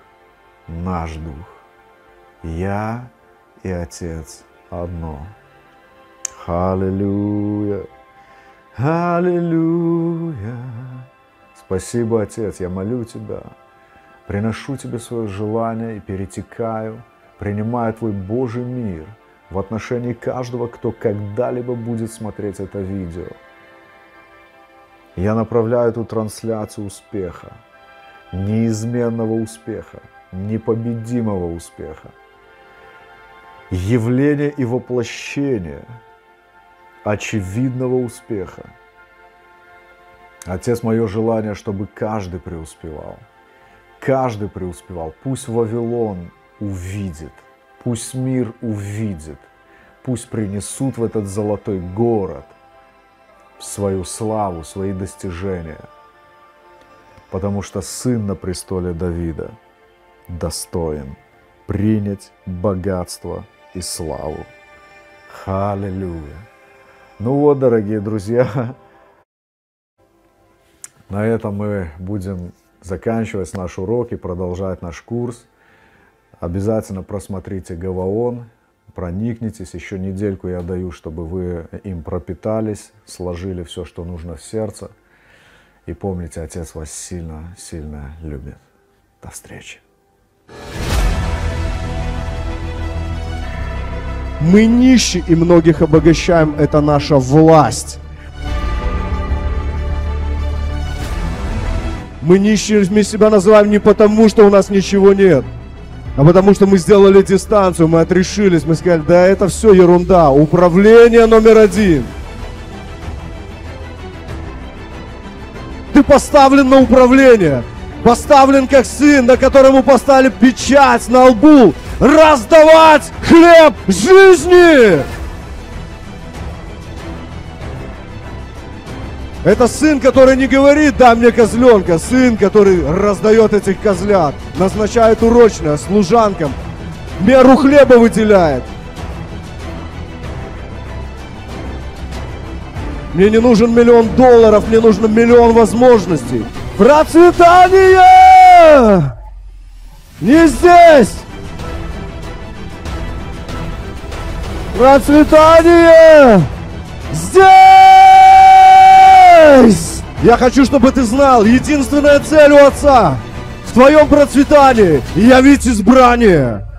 наш дух. Я и Отец одно. Аллилуйя! Аллилуйя! Спасибо, Отец, я молю Тебя, приношу Тебе свое желание и перетекаю, принимая Твой Божий мир в отношении каждого, кто когда-либо будет смотреть это видео. Я направляю эту трансляцию успеха, неизменного успеха, непобедимого успеха, явление и воплощение – очевидного успеха. Отец, мое желание, чтобы каждый преуспевал. Каждый преуспевал. Пусть Вавилон увидит, пусть мир увидит, пусть принесут в этот золотой город свою славу, свои достижения. Потому что сын на престоле Давида достоин принять богатство и славу. Hallelujah. Ну вот, дорогие друзья, <laughs> на этом мы будем заканчивать наш урок и продолжать наш курс. Обязательно просмотрите Гаваон, проникнитесь. Еще недельку я даю, чтобы вы им пропитались, сложили все, что нужно в сердце. И помните, Отец вас сильно, сильно любит. До встречи. thank you Мы нищи и многих обогащаем. Это наша власть. Мы нищими себя называем не потому, что у нас ничего нет, а потому что мы сделали дистанцию, мы отрешились, мы сказали, да это все ерунда, управление номер один. Ты поставлен на управление, поставлен как сын, на которому поставили печать на лбу, раздавать хлеб жизни! Это сын, который не говорит, да мне козленка, сын, который раздает этих козлят, назначает урочное служанкам, меру хлеба выделяет. Мне не нужен миллион долларов, мне нужен миллион возможностей. Процветание! Не здесь! Процветание здесь! Я хочу, чтобы ты знал, единственная цель у отца в твоем процветании, я явить избрание.